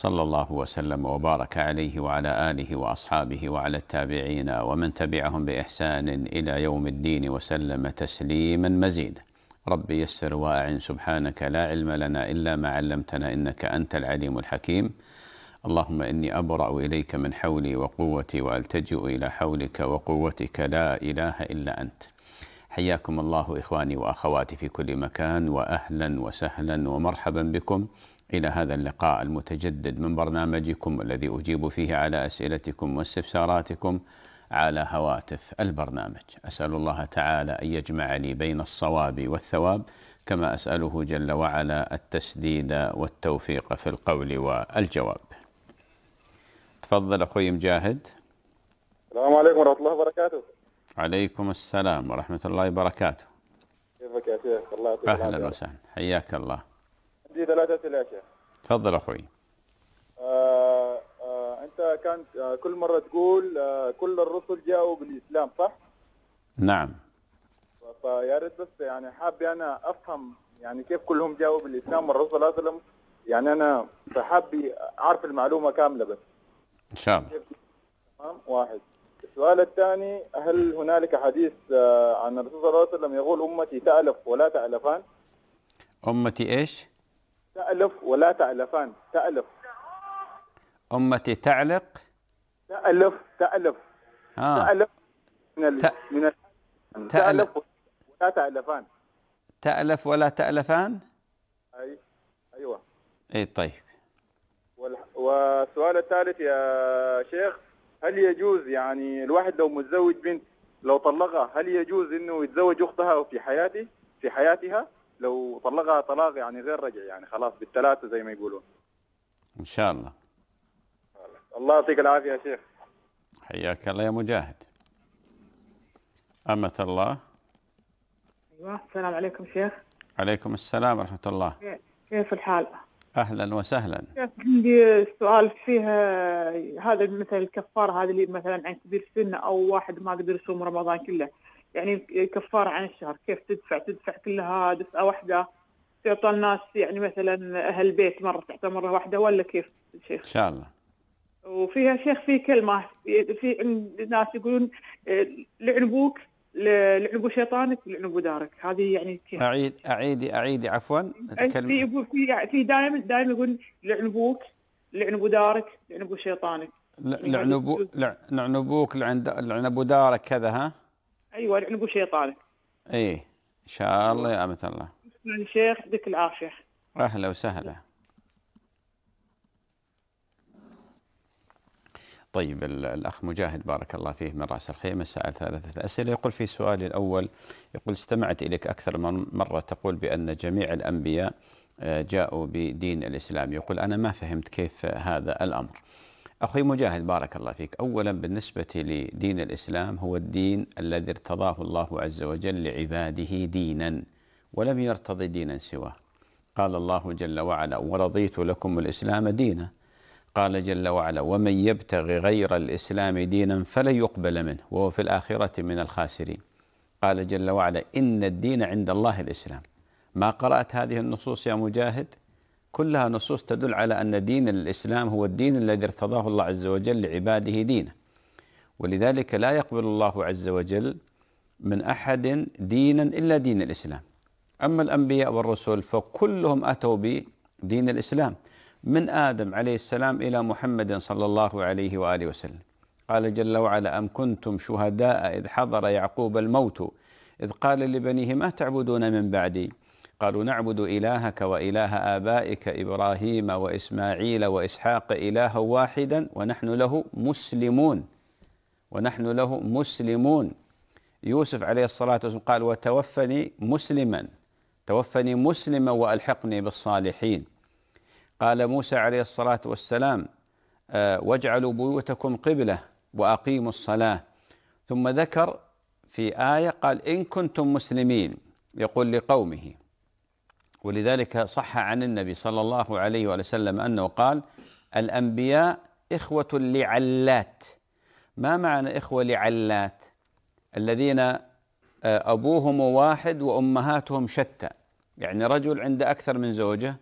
صلى الله وسلم وبارك عليه وعلى آله وأصحابه وعلى التابعين ومن تبعهم بإحسان إلى يوم الدين وسلم تسليما مزيدا ربي يسر وأعن سبحانك لا علم لنا إلا ما علمتنا إنك أنت العليم الحكيم اللهم إني أبرأ إليك من حولي وقوتي وألتجئ إلى حولك وقوتك لا إله إلا أنت حياكم الله إخواني وأخواتي في كل مكان وأهلا وسهلا ومرحبا بكم إلى هذا اللقاء المتجدد من برنامجكم الذي أجيب فيه على أسئلتكم واستفساراتكم على هواتف البرنامج أسأل الله تعالى أن يجمع لي بين الصواب والثواب كما أسأله جل وعلا التسديد والتوفيق في القول والجواب تفضل أخوي مجاهد السلام عليكم ورحمة الله وبركاته عليكم السلام ورحمة الله وبركاته كيفك يا شيخ الله يعطيك أهلا وسهلا حياك الله عندي ثلاثة أسئلة يا شيخ تفضل أخوي آه آه أنت كانت آه كل مرة تقول آه كل الرسل جاءوا بالإسلام صح؟ نعم فيا ريت بس يعني حاب أنا أفهم يعني كيف كلهم جاءوا بالإسلام والرسول صلى الله عليه وسلم يعني أنا فحاب أعرف المعلومة كاملة بس إن شاء الله تمام واحد السؤال الثاني هل هنالك حديث آه، عن الرسول صلى الله عليه وسلم يقول أمتي تألف ولا تألفان؟ أمتي إيش؟ تألف ولا تألفان تألف أمتي تعلق تألف تألف آه. تألف من ال... ت... من ال... تألف, تألف ولا تألفان تألف ولا تألفان أي أيوة أي طيب وال... والسؤال الثالث يا شيخ هل يجوز يعني الواحد لو متزوج بنت لو طلقها هل يجوز انه يتزوج اختها في حياته في حياتها؟ لو طلقها طلاق يعني غير رجع يعني خلاص بالثلاثه زي ما يقولون ان شاء الله الله يعطيك العافيه يا شيخ حياك الله يا مجاهد امه الله ايوه السلام عليكم شيخ عليكم السلام ورحمه الله كيف الحال اهلا وسهلا عندي سؤال فيه هذا مثلا الكفاره هذه اللي مثلا عن كبير السنه او واحد ما قدر يصوم رمضان كله يعني كفاره عن الشهر كيف تدفع تدفع كلها دفعه واحده تعطى الناس يعني مثلا اهل بيت مره تعطى مره واحده ولا كيف شيخ؟ ان شاء الله وفيها شيخ في كلمه في ناس يقولون آه، لعنبوك لعنبو شيطانك لعنبو دارك هذه يعني كيف؟ اعيد اعيدي اعيدي عفوا في يعني في دائما دائما يقول لعنبوك لعنبو دارك لعنبو شيطانك لعنبو يعني لعنبوك لعند لعنبو دارك كذا ها؟ ايوه العنب شيطان ايه ان شاء الله يا امة الله الشيخ يعطيك العافيه اهلا وسهلا طيب الأخ مجاهد بارك الله فيه من رأس الخيمة سأل ثلاثة أسئلة يقول في سؤالي الأول يقول استمعت إليك أكثر من مرة تقول بأن جميع الأنبياء آه، جاءوا بدين الإسلام يقول أنا ما فهمت كيف هذا الأمر أخي مجاهد بارك الله فيك أولا بالنسبة لدين الإسلام هو الدين الذي ارتضاه الله عز وجل لعباده دينا ولم يرتضي دينا سواه قال الله جل وعلا ورضيت لكم الإسلام دينا قال جل وعلا ومن يبتغي غير الإسلام دينا فلن يقبل منه وهو في الآخرة من الخاسرين قال جل وعلا إن الدين عند الله الإسلام ما قرأت هذه النصوص يا مجاهد كلها نصوص تدل على أن دين الإسلام هو الدين الذي ارتضاه الله عز وجل لعباده دينه ولذلك لا يقبل الله عز وجل من أحد دينا إلا دين الإسلام أما الأنبياء والرسل فكلهم أتوا بدين الإسلام من آدم عليه السلام إلى محمد صلى الله عليه وآله وسلم قال جل وعلا أم كنتم شهداء إذ حضر يعقوب الموت إذ قال لبنيه ما تعبدون من بعدي قالوا نعبد إلهك وإله آبائك إبراهيم وإسماعيل وإسحاق إلها واحدا ونحن له مسلمون ونحن له مسلمون يوسف عليه الصلاة والسلام قال وتوفني مسلما توفني مسلما وألحقني بالصالحين قال موسى عليه الصلاة والسلام آه، واجعلوا بيوتكم قبلة وأقيموا الصلاة ثم ذكر في آية قال إن كنتم مسلمين يقول لقومه ولذلك صح عن النبي صلى الله عليه وسلم انه قال الانبياء اخوه لعلات ما معنى اخوه لعلات الذين آه، ابوهم واحد وامهاتهم شتى يعني رجل عنده اكثر من زوجه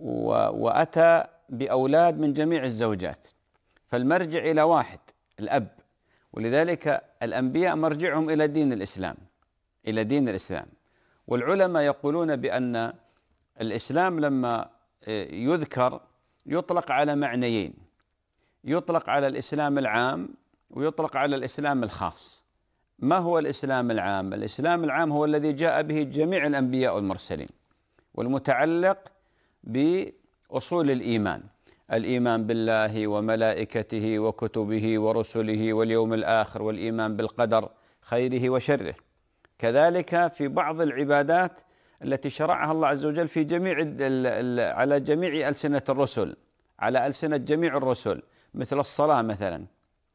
واتى باولاد من جميع الزوجات فالمرجع الى واحد الاب ولذلك الانبياء مرجعهم الى دين الاسلام الى دين الاسلام والعلماء يقولون بان الإسلام لما آه، يذكر يطلق على معنيين يطلق على الإسلام العام ويطلق على الإسلام الخاص ما هو الإسلام العام؟ الإسلام العام هو الذي جاء به جميع الأنبياء والمرسلين والمتعلق بأصول الإيمان الإيمان بالله وملائكته وكتبه ورسله واليوم الآخر والإيمان بالقدر خيره وشره كذلك في بعض العبادات التي شرعها الله عز وجل في جميع على جميع ألسنة الرسل على ألسنة جميع الرسل مثل الصلاة مثلا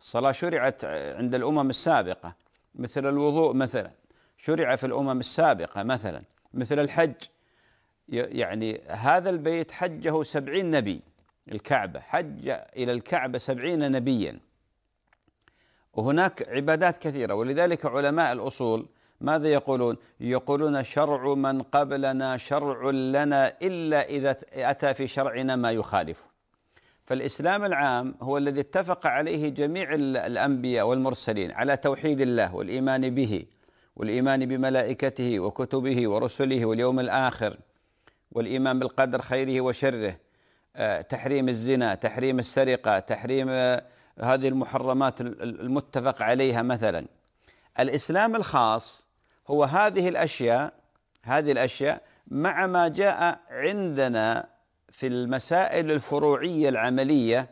الصلاة شرعت عند الأمم السابقة مثل الوضوء مثلا شرع في الأمم السابقة مثلا مثل الحج يعني هذا البيت حجه سبعين نبي الكعبة حج إلى الكعبة سبعين نبيا وهناك عبادات كثيرة ولذلك علماء الأصول ماذا يقولون يقولون شرع من قبلنا شرع لنا إلا إذا أتى في شرعنا ما يخالفه فالإسلام العام هو الذي اتفق عليه جميع الأنبياء والمرسلين على توحيد الله والإيمان به والإيمان بملائكته وكتبه ورسله واليوم الآخر والإيمان بالقدر خيره وشره آه، تحريم الزنا تحريم السرقة تحريم آه، هذه المحرمات المتفق عليها مثلا الإسلام الخاص هو هذه الأشياء هذه الأشياء مع ما جاء عندنا في المسائل الفروعية العملية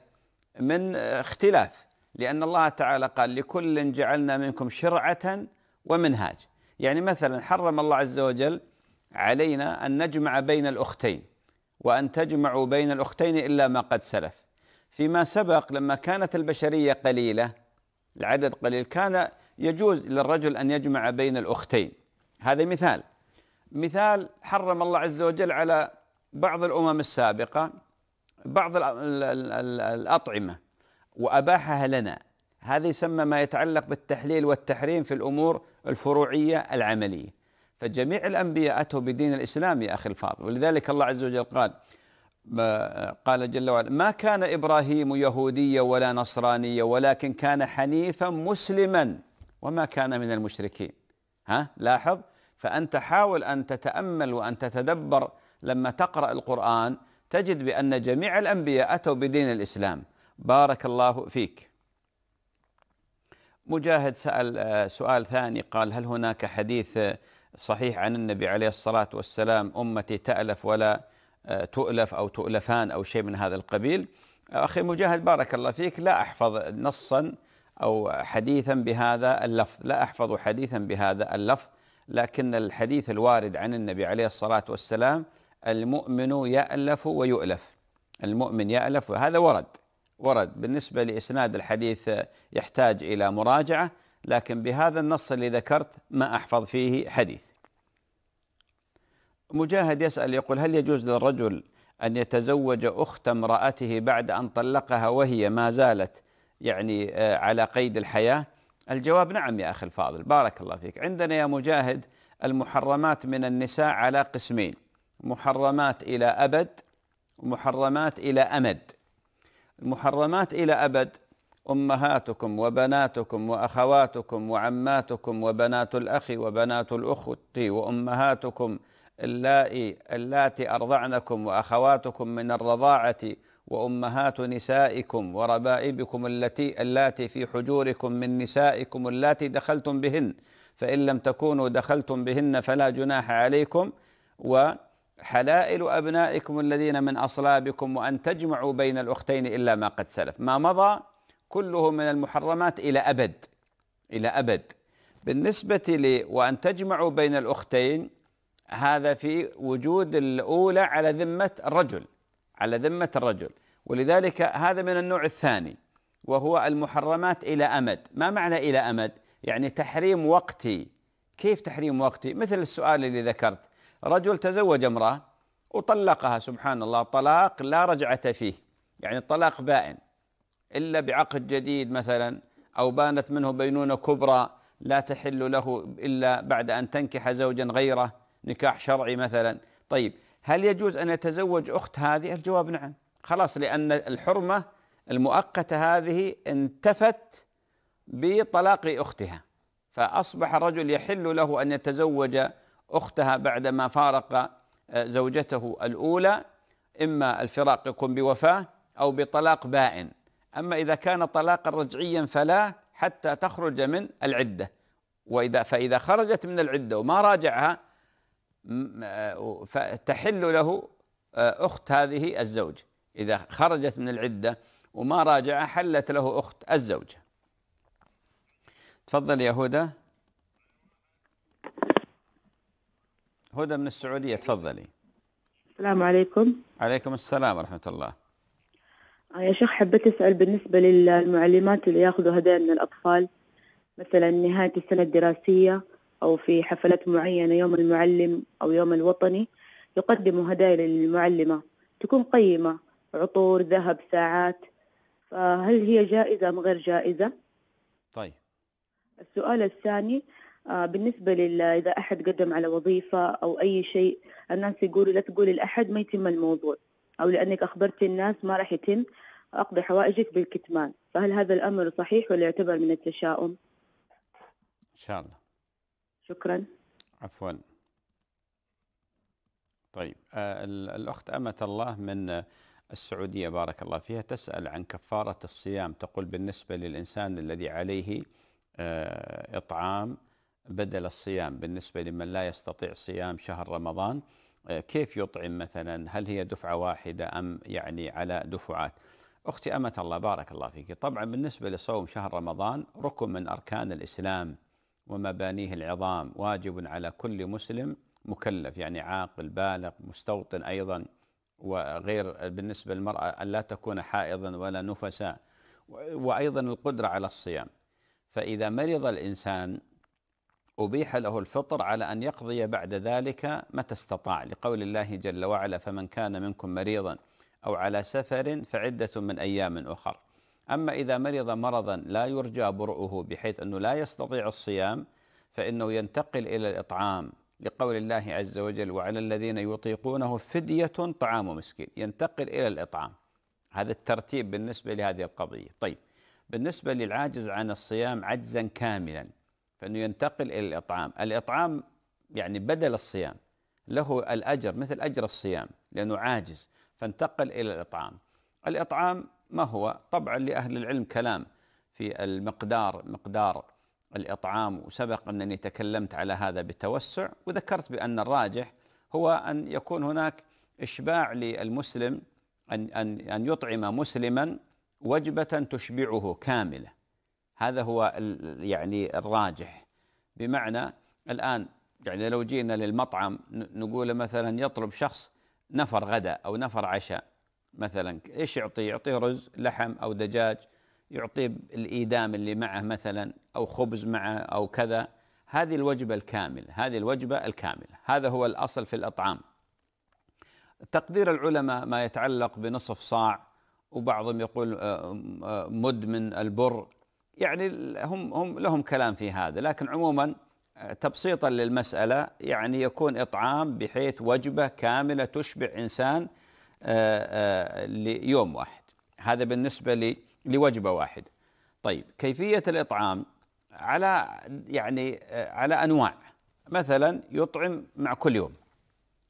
من اختلاف لأن الله تعالى قال لكل جعلنا منكم شرعة ومنهاج يعني مثلا حرم الله عز وجل علينا أن نجمع بين الأختين وأن تجمعوا بين الأختين إلا ما قد سلف فيما سبق لما كانت البشرية قليلة العدد قليل كان يجوز للرجل أن يجمع بين الأختين هذا مثال مثال حرم الله عز وجل على بعض الأمم السابقة بعض الأطعمة وأباحها لنا هذا يسمى ما يتعلق بالتحليل والتحريم في الأمور الفروعية العملية فجميع الأنبياء أتوا بدين الإسلام يا أخي الفاضل ولذلك الله عز وجل قال قال جل وعلا ما كان إبراهيم يهوديا ولا نصرانيا ولكن كان حنيفا مسلما وما كان من المشركين ها لاحظ فأنت حاول أن تتأمل وأن تتدبر لما تقرأ القرآن تجد بأن جميع الأنبياء أتوا بدين الإسلام بارك الله فيك مجاهد سأل آه، سؤال ثاني قال هل هناك حديث آه، صحيح عن النبي عليه الصلاة والسلام أمتي تألف ولا آه، تؤلف أو تؤلفان أو شيء من هذا القبيل أخي مجاهد بارك الله فيك لا أحفظ نصا أو حديثا بهذا اللفظ لا أحفظ حديثا بهذا اللفظ لكن الحديث الوارد عن النبي عليه الصلاة والسلام المؤمن يألف ويؤلف المؤمن يألف وهذا ورد ورد بالنسبة لإسناد الحديث يحتاج إلى مراجعة لكن بهذا النص اللي ذكرت ما أحفظ فيه حديث مجاهد يسأل يقول هل يجوز للرجل أن يتزوج أخت امرأته بعد أن طلقها وهي ما زالت يعني آه، على قيد الحياة الجواب نعم يا أخي الفاضل بارك الله فيك عندنا يا مجاهد المحرمات من النساء على قسمين محرمات إلى أبد ومحرمات إلى أمد المحرمات إلى أبد أمهاتكم وبناتكم وأخواتكم وعماتكم وبنات الأخ وبنات الأخت وأمهاتكم اللائي اللاتي أرضعنكم وأخواتكم من الرضاعة وأمهات نسائكم وربائبكم التي اللاتي في حجوركم من نسائكم اللاتي دخلتم بهن فإن لم تكونوا دخلتم بهن فلا جناح عليكم وحلائل أبنائكم الذين من أصلابكم وأن تجمعوا بين الأختين إلا ما قد سلف ما مضى كله من المحرمات إلى أبد إلى أبد بالنسبة لي وأن تجمعوا بين الأختين هذا في وجود الأولى على ذمة الرجل على ذمة الرجل ولذلك هذا من النوع الثاني وهو المحرمات إلى أمد ما معنى إلى أمد؟ يعني تحريم وقتي كيف تحريم وقتي؟ مثل السؤال اللي ذكرت رجل تزوج امرأة وطلقها سبحان الله طلاق لا رجعة فيه يعني الطلاق بائن إلا بعقد جديد مثلا أو بانت منه بينونة كبرى لا تحل له إلا بعد أن تنكح زوجا غيره نكاح شرعي مثلا طيب هل يجوز أن يتزوج أخت هذه الجواب نعم خلاص لأن الحرمة المؤقتة هذه انتفت بطلاق أختها فأصبح الرجل يحل له أن يتزوج أختها بعدما فارق آه، زوجته الأولى إما الفراق يكون بوفاة أو بطلاق بائن أما إذا كان طلاقا رجعيا فلا حتى تخرج من العدة وإذا فإذا خرجت من العدة وما راجعها آه، فتحل له آه، أخت هذه الزوج إذا خرجت من العدة وما راجع حلت له أخت الزوجة تفضل يا هدى هدى من السعودية تفضلي السلام عليكم عليكم السلام ورحمة الله آه، يا شيخ حبيت أسأل بالنسبة للمعلمات اللي ياخذوا هدايا من الأطفال مثلا نهاية السنة الدراسية أو في حفلات معينة يوم المعلم أو يوم الوطني يقدموا هدايا للمعلمة تكون قيمة عطور ذهب ساعات فهل هي جائزة أم غير جائزة؟ طيب السؤال الثاني آه، بالنسبة لل إذا أحد قدم على وظيفة أو أي شيء الناس يقولوا لا تقولي لأحد ما يتم الموضوع أو لأنك أخبرت الناس ما راح يتم أقضي حوائجك بالكتمان فهل هذا الأمر صحيح ولا يعتبر من التشاؤم؟ إن شاء الله شكرا عفوا طيب آه، الأخت أمة الله من السعودية بارك الله فيها تسأل عن كفارة الصيام تقول بالنسبة للإنسان الذي عليه آه، إطعام بدل الصيام بالنسبة لمن لا يستطيع صيام شهر رمضان آه، كيف يطعم مثلا هل هي دفعة واحدة أم يعني على دفعات أختي أمة الله بارك الله فيك طبعا بالنسبة لصوم شهر رمضان ركن من أركان الإسلام ومبانيه العظام واجب على كل مسلم مكلف يعني عاقل بالغ مستوطن أيضا وغير بالنسبة للمرأة أن لا تكون حائضا ولا نفسا وأيضا القدرة على الصيام فإذا مرض الإنسان أبيح له الفطر على أن يقضي بعد ذلك متى استطاع لقول الله جل وعلا فمن كان منكم مريضا أو على سفر فعدة من أيام أخر أما إذا مرض مرضا لا يرجى برؤه بحيث أنه لا يستطيع الصيام فإنه ينتقل إلى الإطعام لقول الله عز وجل وعلى الذين يطيقونه فدية طعام مسكين ينتقل إلى الإطعام هذا الترتيب بالنسبة لهذه القضية طيب بالنسبة للعاجز عن الصيام عجزا كاملا فإنه ينتقل إلى الإطعام الإطعام يعني بدل الصيام له الأجر مثل أجر الصيام لأنه عاجز فانتقل إلى الإطعام الإطعام ما هو طبعا لأهل العلم كلام في المقدار مقدار الإطعام وسبق أنني تكلمت على هذا بالتوسع وذكرت بأن الراجح هو أن يكون هناك إشباع للمسلم أن أن أن يطعم مسلما وجبة تشبعه كاملة هذا هو يعني الراجح بمعنى الآن يعني لو جينا للمطعم نقول مثلا يطلب شخص نفر غدا أو نفر عشاء مثلا ايش يعطيه؟ يعطيه رز لحم او دجاج يعطيه الايدام اللي معه مثلا او خبز معه او كذا هذه الوجبه الكامله هذه الوجبه الكامله هذا هو الاصل في الاطعام تقدير العلماء ما يتعلق بنصف صاع وبعضهم يقول آه، آه، مد من البر يعني هم هم لهم كلام في هذا لكن عموما آه، تبسيطا للمساله يعني يكون اطعام بحيث وجبه كامله تشبع انسان آه، آه، ليوم واحد هذا بالنسبة لوجبة واحدة طيب كيفية الإطعام على يعني آه، على أنواع مثلا يطعم مع كل يوم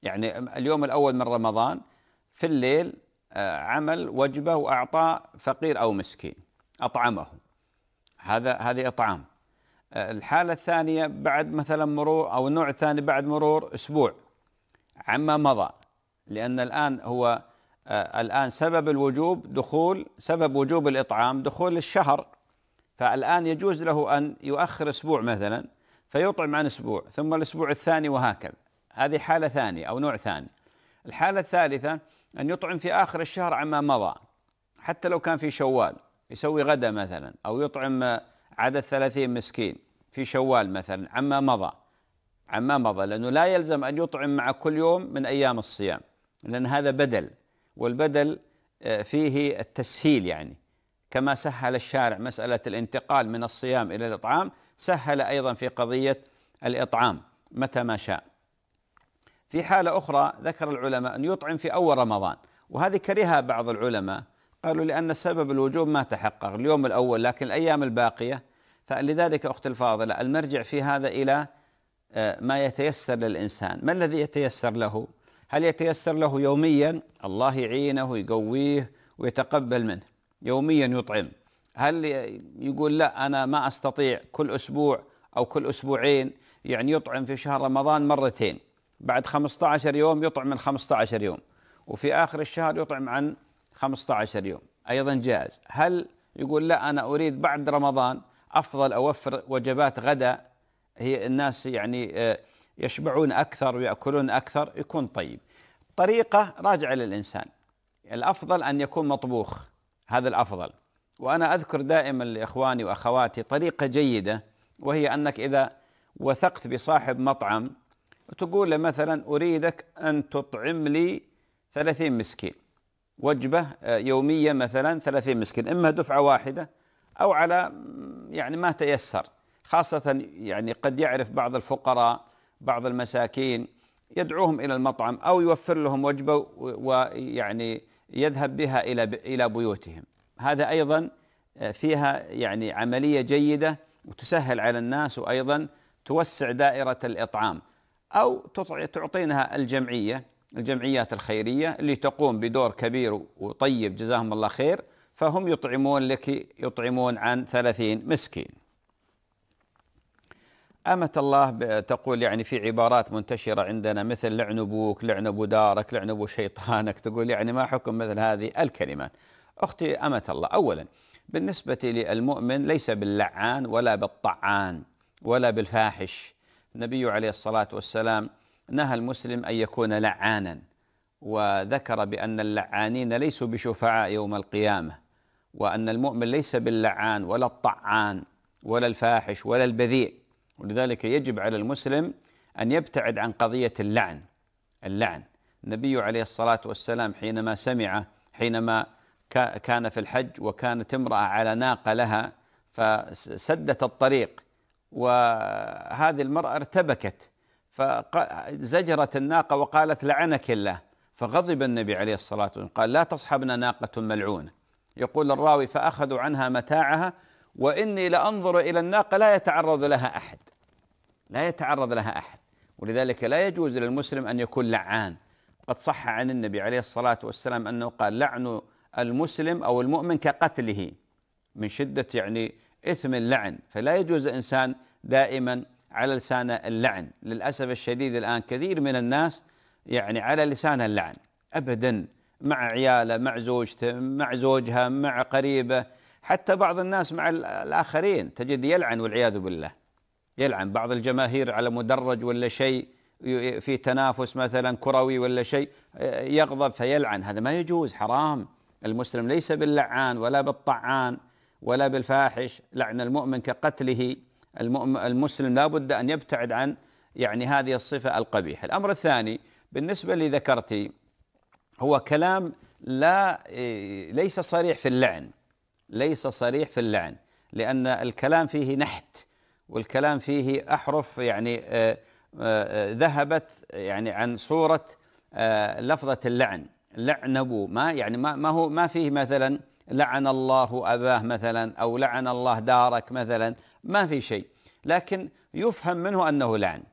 يعني اليوم الأول من رمضان في الليل عمل وجبة وأعطى فقير أو مسكين أطعمه هذا هذه إطعام الحالة الثانية بعد مثلا مرور أو النوع الثاني بعد مرور أسبوع عما مضى لأن الآن هو آه، الآن سبب الوجوب دخول سبب وجوب الإطعام دخول الشهر فالآن يجوز له أن يؤخر أسبوع مثلا فيطعم عن أسبوع ثم الأسبوع الثاني وهكذا هذه حالة ثانية أو نوع ثاني الحالة الثالثة أن يطعم في آخر الشهر عما مضى حتى لو كان في شوال يسوي غدا مثلا أو يطعم آه، عدد ثلاثين مسكين في شوال مثلا عما مضى عما مضى لأنه لا يلزم أن يطعم مع كل يوم من أيام الصيام لأن هذا بدل والبدل آه، فيه التسهيل يعني كما سهل الشارع مسألة الانتقال من الصيام إلى الإطعام سهل أيضا في قضية الإطعام متى ما شاء في حالة أخرى ذكر العلماء أن يطعم في أول رمضان وهذه كرهها بعض العلماء قالوا لأن سبب الوجوب ما تحقق اليوم الأول لكن الأيام الباقية فلذلك أخت الفاضلة المرجع في هذا إلى آه، ما يتيسر للإنسان ما الذي يتيسر له هل يتيسر له يوميا الله يعينه ويقويه ويتقبل منه يوميا يطعم هل يقول لا أنا ما أستطيع كل أسبوع أو كل أسبوعين يعني يطعم في شهر رمضان مرتين بعد 15 يوم يطعم من 15 يوم وفي آخر الشهر يطعم عن 15 يوم أيضا جائز هل يقول لا أنا أريد بعد رمضان أفضل أوفر وجبات غداء هي الناس يعني آه، يشبعون أكثر ويأكلون أكثر يكون طيب الطريقة راجعة للإنسان الأفضل أن يكون مطبوخ هذا الأفضل وأنا أذكر دائما لإخواني وأخواتي طريقة جيدة وهي أنك إذا وثقت بصاحب مطعم تقول له مثلا أريدك أن تطعم لي 30 مسكين وجبة آه، يومية مثلا 30 مسكين إما دفعة واحدة أو على يعني ما تيسر خاصة يعني قد يعرف بعض الفقراء بعض المساكين يدعوهم إلى المطعم أو يوفر لهم وجبة ويعني يذهب بها إلى إلى بيوتهم هذا أيضا آه، فيها يعني عملية جيدة وتسهل على الناس وأيضا توسع دائرة الإطعام أو تعطينها الجمعية الجمعيات الخيرية اللي تقوم بدور كبير وطيب جزاهم الله خير فهم يطعمون لك يطعمون عن ثلاثين مسكين أمة الله تقول يعني في عبارات منتشرة عندنا مثل لعن أبوك لعن أبو دارك لعن أبو شيطانك تقول يعني ما حكم مثل هذه الكلمات أختي أمة الله أولا بالنسبة للمؤمن ليس باللعان ولا بالطعان ولا بالفاحش النبي عليه الصلاة والسلام نهى المسلم أن يكون لعانا وذكر بأن اللعانين ليسوا بشفعاء يوم القيامة وأن المؤمن ليس باللعان ولا الطعان ولا الفاحش ولا البذيء ولذلك يجب على المسلم أن يبتعد عن قضية اللعن اللعن النبي عليه الصلاة والسلام حينما سمع حينما كان في الحج وكانت امرأة على ناقة لها فسدت الطريق وهذه المرأة ارتبكت فزجرت الناقة وقالت لعنك الله فغضب النبي عليه الصلاة والسلام قال لا تصحبنا ناقة ملعونة يقول الراوي فأخذوا عنها متاعها وإني لأنظر إلى الناقة لا يتعرض لها أحد لا يتعرض لها أحد ولذلك لا يجوز للمسلم أن يكون لعان قد صح عن النبي عليه الصلاة والسلام أنه قال لعن المسلم أو المؤمن كقتله من شدة يعني إثم اللعن فلا يجوز إنسان دائما على لسانه اللعن للأسف الشديد الآن كثير من الناس يعني على لسانه اللعن أبدا مع عياله مع زوجته مع زوجها مع قريبه حتى بعض الناس مع الآخرين تجد يلعن والعياذ بالله يلعن بعض الجماهير على مدرج ولا شيء في تنافس مثلا كروي ولا شيء يغضب فيلعن هذا ما يجوز حرام المسلم ليس باللعان ولا بالطعان ولا بالفاحش لعن المؤمن كقتله المسلم لا بد أن يبتعد عن يعني هذه الصفة القبيحة الأمر الثاني بالنسبة لذكرتي ذكرتي هو كلام لا إيه، ليس صريح في اللعن ليس صريح في اللعن لأن الكلام فيه نحت والكلام فيه أحرف يعني آه، آه، ذهبت يعني عن صورة آه، لفظة اللعن لعنبو ما يعني ما, ما هو ما فيه مثلا لعن الله أباه مثلا أو لعن الله دارك مثلا ما في شيء لكن يفهم منه أنه لعن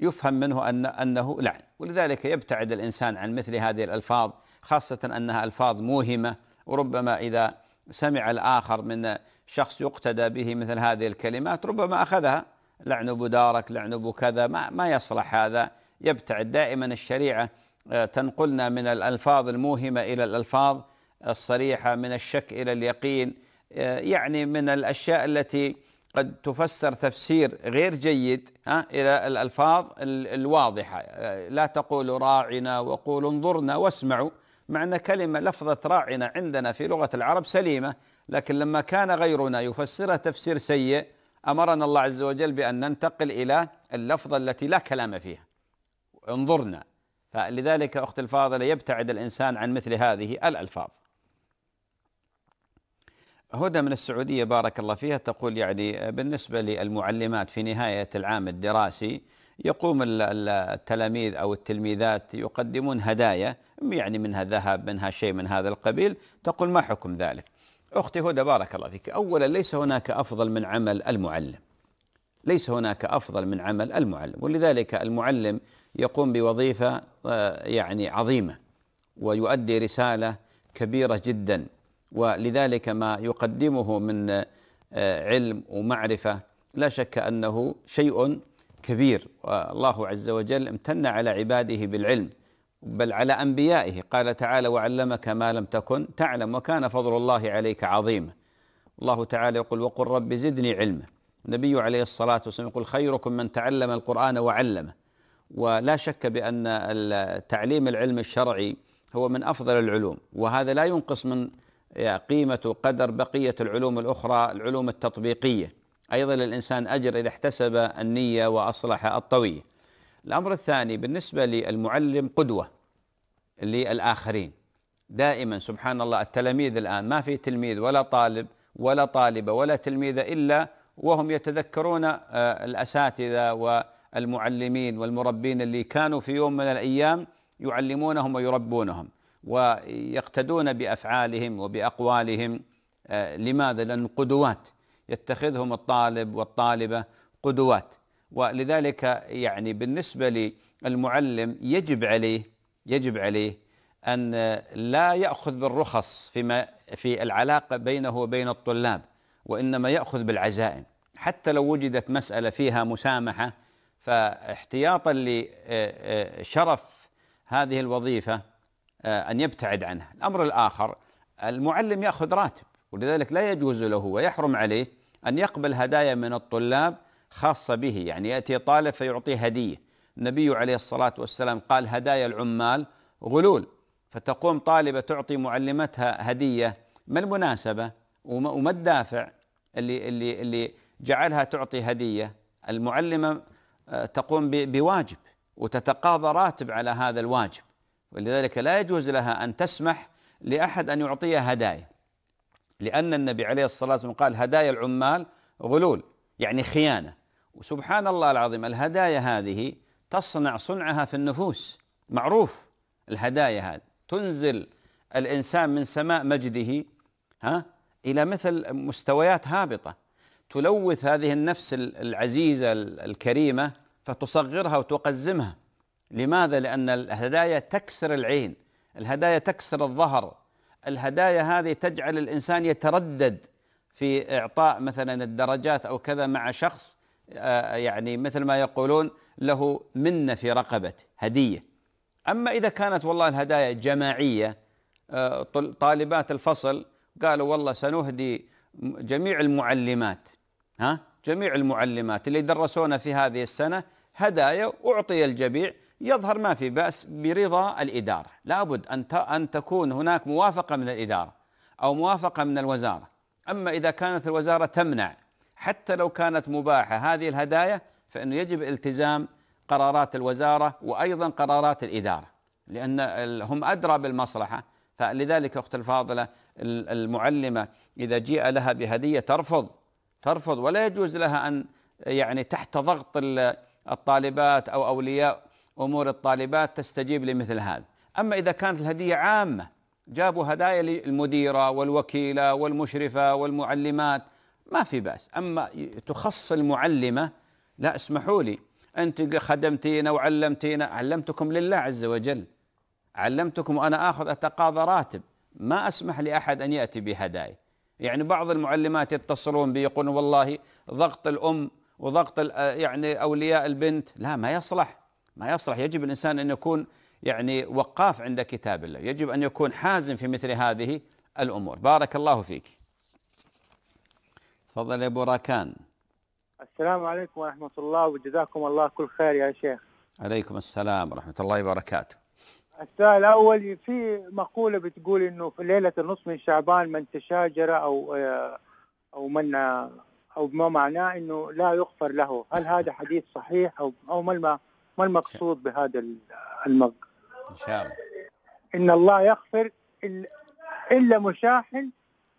يفهم منه أن أنه لعن ولذلك يبتعد الإنسان عن مثل هذه الألفاظ خاصة أنها ألفاظ موهمة وربما إذا سمع الآخر من شخص يقتدى به مثل هذه الكلمات ربما أخذها لعن أبو دارك لعن أبو كذا ما, ما يصلح هذا يبتعد دائما الشريعة آه، تنقلنا من الألفاظ الموهمة إلى الألفاظ الصريحة من الشك إلى اليقين آه، يعني من الأشياء التي قد تفسر تفسير غير جيد ها آه، إلى الألفاظ الواضحة لا تقولوا راعنا وقولوا انظرنا واسمعوا مع أن كلمة لفظة راعنا عندنا في لغة العرب سليمة لكن لما كان غيرنا يفسرها تفسير سيء أمرنا الله عز وجل بأن ننتقل إلى اللفظة التي لا كلام فيها انظرنا فلذلك أخت الفاضلة يبتعد الإنسان عن مثل هذه الألفاظ هدى من السعودية بارك الله فيها تقول يعني بالنسبة للمعلمات في نهاية العام الدراسي يقوم التلاميذ أو التلميذات يقدمون هدايا يعني منها ذهب منها شيء من هذا القبيل تقول ما حكم ذلك أختي هدى بارك الله فيك أولا ليس هناك أفضل من عمل المعلم ليس هناك أفضل من عمل المعلم ولذلك المعلم يقوم بوظيفة آه، يعني عظيمة ويؤدي رسالة كبيرة جدا ولذلك ما يقدمه من آه، علم ومعرفة لا شك أنه شيء كبير والله عز وجل امتن على عباده بالعلم بل على انبيائه قال تعالى وعلمك ما لم تكن تعلم وكان فضل الله عليك عظيما الله تعالى يقول وقل رب زدني علما النبي عليه الصلاه والسلام يقول خيركم من تعلم القران وعلمه ولا شك بان تعليم العلم الشرعي هو من افضل العلوم وهذا لا ينقص من قيمه قدر بقيه العلوم الاخرى العلوم التطبيقيه أيضا للإنسان أجر إذا احتسب النية وأصلح الطوية الأمر الثاني بالنسبة للمعلم قدوة للآخرين دائما سبحان الله التلاميذ الآن ما في تلميذ ولا طالب ولا طالبة ولا تلميذة إلا وهم يتذكرون آه، الأساتذة والمعلمين والمربين اللي كانوا في يوم من الأيام يعلمونهم ويربونهم ويقتدون بأفعالهم وبأقوالهم آه، لماذا؟ لأن قدوات يتخذهم الطالب والطالبه قدوات ولذلك يعني بالنسبه للمعلم يجب عليه يجب عليه ان لا ياخذ بالرخص فيما في العلاقه بينه وبين الطلاب وانما ياخذ بالعزائم حتى لو وجدت مساله فيها مسامحه فاحتياطا لشرف آه، آه، هذه الوظيفه آه، ان يبتعد عنها، الامر الاخر المعلم ياخذ راتب ولذلك لا يجوز له ويحرم عليه أن يقبل هدايا من الطلاب خاصة به يعني يأتي طالب فيعطيه هدية النبي عليه الصلاة والسلام قال هدايا العمال غلول فتقوم طالبة تعطي معلمتها هدية ما المناسبة وما الدافع اللي اللي اللي جعلها تعطي هدية المعلمة آه، تقوم بواجب وتتقاضى راتب على هذا الواجب ولذلك لا يجوز لها أن تسمح لأحد أن يعطيها هدايا لأن النبي عليه الصلاة والسلام قال هدايا العمال غلول يعني خيانة وسبحان الله العظيم الهدايا هذه تصنع صنعها في النفوس معروف الهدايا هذه تنزل الإنسان من سماء مجده ها إلى مثل مستويات هابطة تلوث هذه النفس العزيزة الكريمة فتصغرها وتقزمها لماذا؟ لأن الهدايا تكسر العين الهدايا تكسر الظهر الهدايا هذه تجعل الانسان يتردد في اعطاء مثلا الدرجات او كذا مع شخص آه، يعني مثل ما يقولون له منه في رقبته هديه اما اذا كانت والله الهدايا جماعيه آه، طالبات الفصل قالوا والله سنهدي جميع المعلمات ها جميع المعلمات اللي درسونا في هذه السنه هدايا اعطي الجميع يظهر ما في بأس برضا الإدارة لابد أن أن تكون هناك موافقة من الإدارة أو موافقة من الوزارة أما إذا كانت الوزارة تمنع حتى لو كانت مباحة هذه الهدايا فإنه يجب التزام قرارات الوزارة وأيضا قرارات الإدارة لأن هم أدرى بالمصلحة فلذلك أخت الفاضلة المعلمة إذا جيء لها بهدية ترفض ترفض ولا يجوز لها أن يعني تحت ضغط الطالبات أو أولياء امور الطالبات تستجيب لمثل هذا اما اذا كانت الهديه عامه جابوا هدايا للمديره والوكيله والمشرفه والمعلمات ما في باس اما تخص المعلمه لا اسمحوا لي انت خدمتينا وعلمتينا علمتكم لله عز وجل علمتكم وانا اخذ اتقاضى راتب ما اسمح لاحد ان ياتي بهدايا يعني بعض المعلمات يتصلون بي يقولون والله ضغط الام وضغط يعني اولياء البنت لا ما يصلح ما يصلح يجب الإنسان أن يكون يعني وقاف عند كتاب الله يجب أن يكون حازم في مثل هذه الأمور بارك الله فيك تفضل يا أبو راكان السلام عليكم ورحمة الله وجزاكم الله كل خير يا شيخ عليكم السلام ورحمة الله وبركاته السؤال الأول في مقولة بتقول إنه في ليلة النصف من شعبان من تشاجر أو آه، أو من آه، أو ما معناه إنه لا يغفر له هل هذا حديث صحيح أو أو ما ما المقصود بهذا المغ إن شاء الله إن الله يغفر إلا مشاحن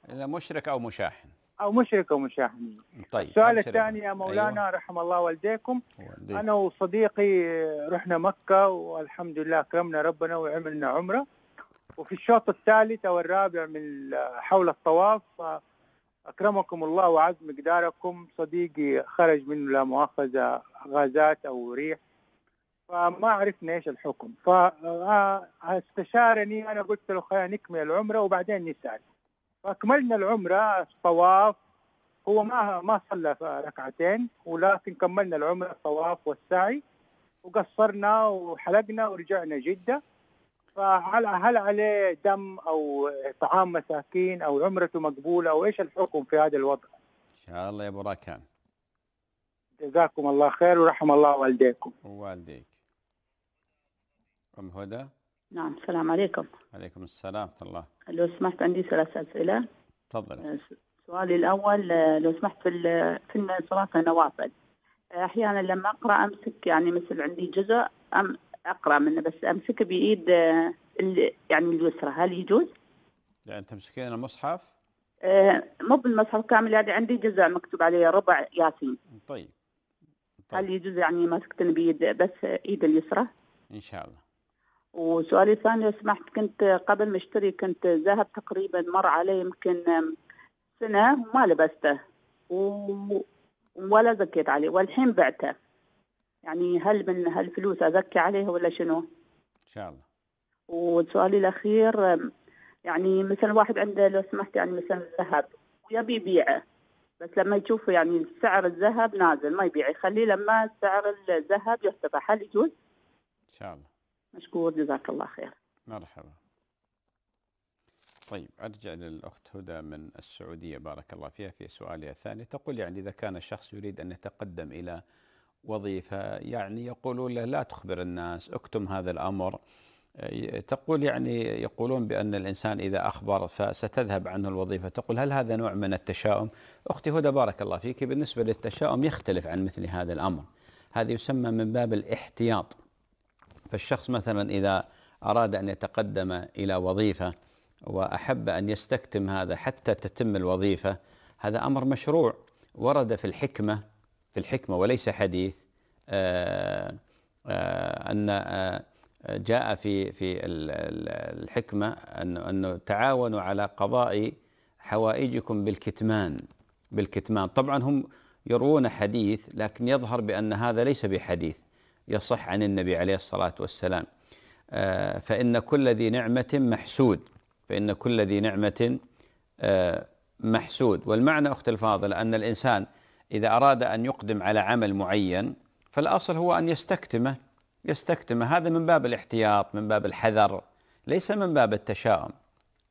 إلا مشرك أو مشاحن أو مشرك أو مشاحن طيب السؤال الثاني يا أيوه. مولانا أيوة. رحم الله والديكم والديك. أنا وصديقي رحنا مكة والحمد لله أكرمنا ربنا وعملنا عمرة وفي الشوط الثالث أو الرابع من حول الطواف أكرمكم الله وعز مقداركم صديقي خرج منه لا مؤاخذة غازات أو ريح فما عرفنا ايش الحكم فاستشارني آه، آه، انا قلت له خلينا نكمل العمره وبعدين نسال فاكملنا العمره الطواف هو ما ما صلى ركعتين ولكن كملنا العمره الطواف والسعي وقصرنا وحلقنا ورجعنا جده فهل هل عليه دم او طعام مساكين او عمرته مقبوله او ايش الحكم في هذا الوضع؟ ان شاء الله يا ابو راكان جزاكم الله خير ورحم الله والديكم. ووالديك معكم هدى نعم السلام عليكم عليكم السلام ورحمة الله لو سمحت عندي ثلاث أسئلة تفضل أه، سؤالي الأول أه، لو سمحت في في صراخة النوافل أه، أحيانا لما أقرأ أمسك يعني مثل عندي جزء أم أقرأ منه بس أمسك بإيد يعني اليسرى هل يجوز؟ يعني تمسكين المصحف؟ آه مو بالمصحف كامل يعني عندي جزء مكتوب عليه ربع ياسين طيب. طيب هل يجوز يعني ماسكتن بيد بس ايد اليسرى؟ ان شاء الله وسؤالي الثاني لو سمحت كنت قبل ما اشتري كنت ذهب تقريبا مر علي يمكن سنه وما لبسته ولا زكيت عليه والحين بعته يعني هل من هالفلوس ازكي عليه ولا شنو؟ ان شاء الله وسؤالي الاخير يعني مثلا واحد عنده لو سمحت يعني مثلا ذهب ويبي يبيعه بس لما يشوف يعني سعر الذهب نازل ما يبيع يخليه لما سعر الذهب يرتفع هل يجوز؟ ان شاء الله مشكور جزاك الله خير مرحبا طيب أرجع للأخت هدى من السعودية بارك الله فيها في سؤالها الثاني تقول يعني إذا كان الشخص يريد أن يتقدم إلى وظيفة يعني يقولون له لا تخبر الناس اكتم هذا الأمر تقول يعني يقولون بأن الإنسان إذا أخبر فستذهب عنه الوظيفة تقول هل هذا نوع من التشاؤم أختي هدى بارك الله فيك بالنسبة للتشاؤم يختلف عن مثل هذا الأمر هذا يسمى من باب الاحتياط فالشخص مثلا إذا أراد أن يتقدم إلى وظيفة وأحب أن يستكتم هذا حتى تتم الوظيفة هذا أمر مشروع ورد في الحكمة في الحكمة وليس حديث آه، آه، أن آه، جاء في في الحكمة أنه تعاونوا على قضاء حوائجكم بالكتمان بالكتمان طبعا هم يروون حديث لكن يظهر بأن هذا ليس بحديث يصح عن النبي عليه الصلاة والسلام آه، فإن كل ذي نعمة محسود فإن كل ذي نعمة آه، محسود والمعنى أخت الفاضل أن الإنسان إذا أراد أن يقدم على عمل معين فالأصل هو أن يستكتمه يستكتمه هذا من باب الاحتياط من باب الحذر ليس من باب التشاؤم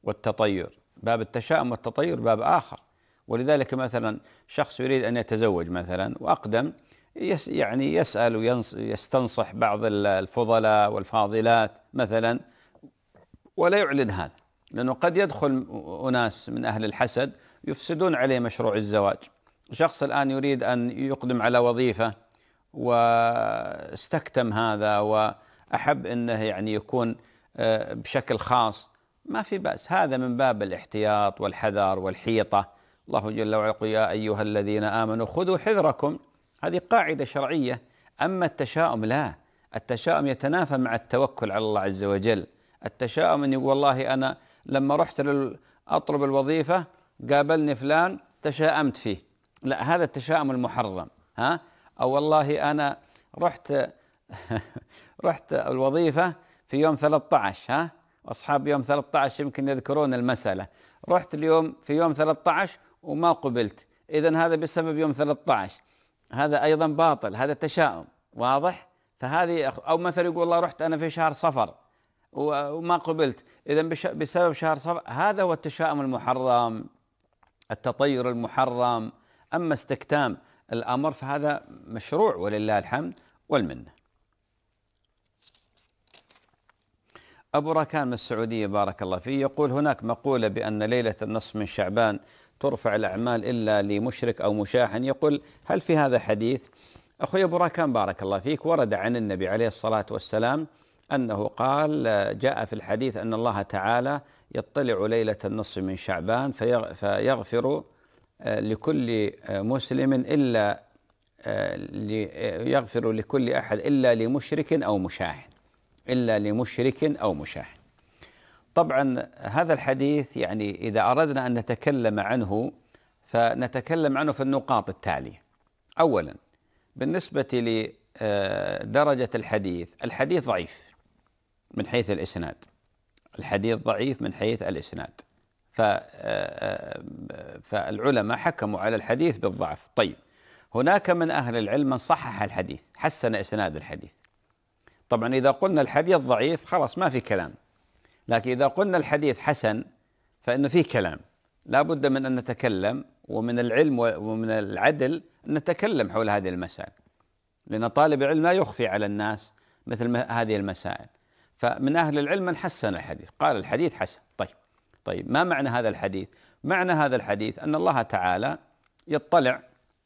والتطير باب التشاؤم والتطير باب آخر ولذلك مثلا شخص يريد أن يتزوج مثلا وأقدم يس يعني يسأل ويستنصح بعض الفضلاء والفاضلات مثلا ولا يعلن هذا لأنه قد يدخل أناس من أهل الحسد يفسدون عليه مشروع الزواج شخص الآن يريد أن يقدم على وظيفة واستكتم هذا وأحب أنه يعني يكون آه، بشكل خاص ما في بأس هذا من باب الاحتياط والحذر والحيطة الله جل وعلا يقول يا أيها الذين آمنوا خذوا حذركم هذه قاعدة شرعية أما التشاؤم لا التشاؤم يتنافى مع التوكل على الله عز وجل التشاؤم أن يقول والله أنا لما رحت أطلب الوظيفة قابلني فلان تشاءمت فيه لا هذا التشاؤم المحرم ها أو والله أنا رحت رحت الوظيفة في يوم 13 ها أصحاب يوم 13 يمكن يذكرون المسألة رحت اليوم في يوم 13 وما قبلت إذا هذا بسبب يوم 13 هذا ايضا باطل هذا تشاؤم واضح فهذه او مثلا يقول والله رحت انا في شهر صفر وما قبلت اذا بسبب شهر صفر هذا هو التشاؤم المحرم التطير المحرم اما استكتام الامر فهذا مشروع ولله الحمد والمنه. ابو ركان من السعوديه بارك الله فيه يقول هناك مقوله بان ليله النصف من شعبان ترفع الأعمال إلا لمشرك أو مشاحن يقول هل في هذا حديث أخوي أبو راكان بارك الله فيك ورد عن النبي عليه الصلاة والسلام أنه قال جاء في الحديث أن الله تعالى يطلع ليلة النصف من شعبان فيغفر آه، لكل آه، مسلم إلا آه، يغفر لكل أحد إلا لمشرك أو مشاحن إلا لمشرك أو مشاحن طبعا هذا الحديث يعني إذا أردنا أن نتكلم عنه فنتكلم عنه في النقاط التالية أولا بالنسبة لدرجة الحديث الحديث ضعيف من حيث الإسناد الحديث ضعيف من حيث الإسناد آه، آه، فالعلماء حكموا على الحديث بالضعف طيب هناك من أهل العلم من صحح الحديث حسن إسناد الحديث طبعا إذا قلنا الحديث ضعيف خلاص ما في كلام لكن إذا قلنا الحديث حسن فإنه فيه كلام لا بد من أن نتكلم ومن العلم ومن العدل أن نتكلم حول هذه المسائل لأن طالب العلم لا يخفي على الناس مثل هذه المسائل فمن أهل العلم من حسن الحديث قال الحديث حسن طيب طيب ما معنى هذا الحديث معنى هذا الحديث أن الله تعالى يطلع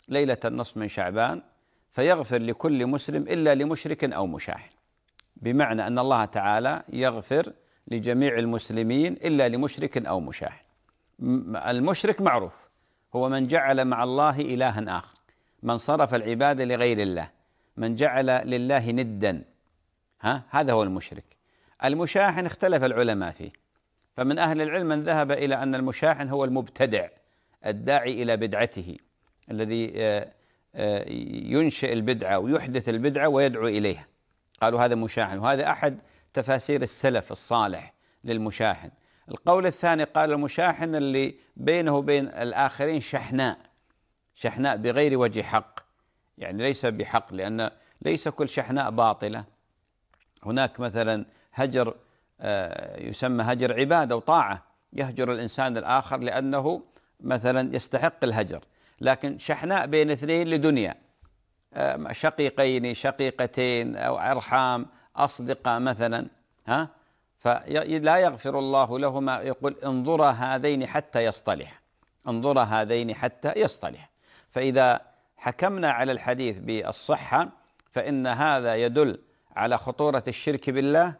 ليلة النصف من شعبان فيغفر لكل مسلم إلا لمشرك أو مشاحن بمعنى أن الله تعالى يغفر لجميع المسلمين إلا لمشرك أو مشاحن المشرك معروف هو من جعل مع الله إلها آخر من صرف العبادة لغير الله من جعل لله ندا ها هذا هو المشرك المشاحن اختلف العلماء فيه فمن أهل العلم من ذهب إلى أن المشاحن هو المبتدع الداعي إلى بدعته الذي آه، آه، ينشئ البدعة ويحدث البدعة ويدعو إليها قالوا هذا مشاحن وهذا أحد تفاسير السلف الصالح للمشاحن القول الثاني قال المشاحن اللي بينه وبين الآخرين شحناء شحناء بغير وجه حق يعني ليس بحق لأن ليس كل شحناء باطلة هناك مثلا هجر آه، يسمى هجر عبادة وطاعة يهجر الإنسان الآخر لأنه مثلا يستحق الهجر لكن شحناء بين اثنين لدنيا آه، شقيقين شقيقتين أو أرحام أصدقاء مثلا ها فلا يغفر الله لهما يقول انظرا هذين حتى يصطلح انظرا هذين حتى يصطلح فإذا حكمنا على الحديث بالصحة فإن هذا يدل على خطورة الشرك بالله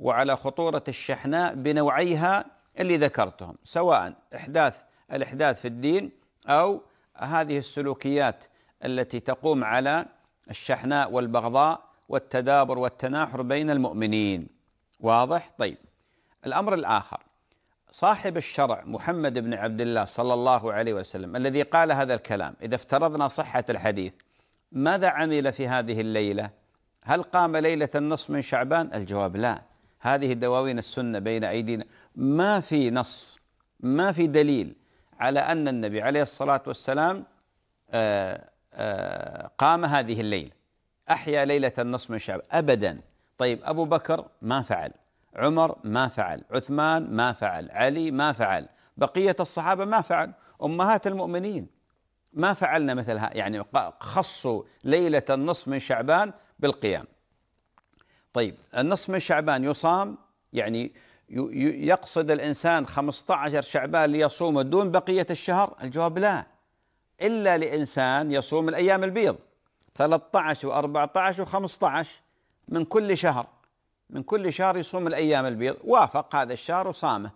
وعلى خطورة الشحناء بنوعيها اللي ذكرتهم سواء إحداث الإحداث في الدين أو هذه السلوكيات التي تقوم على الشحناء والبغضاء والتدابر والتناحر بين المؤمنين واضح طيب الامر الاخر صاحب الشرع محمد بن عبد الله صلى الله عليه وسلم الذي قال هذا الكلام اذا افترضنا صحه الحديث ماذا عمل في هذه الليله؟ هل قام ليله النصف من شعبان؟ الجواب لا هذه دواوين السنه بين ايدينا ما في نص ما في دليل على ان النبي عليه الصلاه والسلام آه، آه، قام هذه الليله أحيا ليلة النصف من شعبان أبدا طيب أبو بكر ما فعل عمر ما فعل عثمان ما فعل علي ما فعل بقية الصحابة ما فعل أمهات المؤمنين ما فعلنا مثل يعني خصوا ليلة النصف من شعبان بالقيام طيب النصف من شعبان يصام يعني يقصد الإنسان 15 شعبان ليصوم دون بقية الشهر الجواب لا إلا لإنسان يصوم الأيام البيض 13 و14 و15 من كل شهر من كل شهر يصوم الأيام البيض وافق هذا الشهر وصامه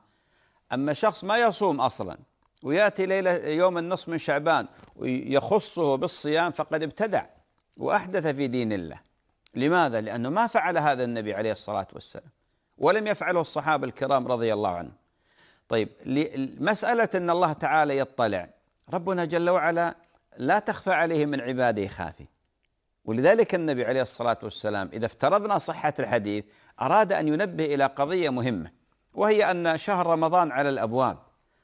أما شخص ما يصوم أصلا ويأتي ليلة يوم النصف من شعبان ويخصه بالصيام فقد ابتدع وأحدث في دين الله لماذا؟ لأنه ما فعل هذا النبي عليه الصلاة والسلام ولم يفعله الصحابة الكرام رضي الله عنهم طيب مسألة أن الله تعالى يطلع ربنا جل وعلا لا تخفى عليه من عباده خافي ولذلك النبي عليه الصلاة والسلام إذا افترضنا صحة الحديث أراد أن ينبه إلى قضية مهمة وهي أن شهر رمضان على الأبواب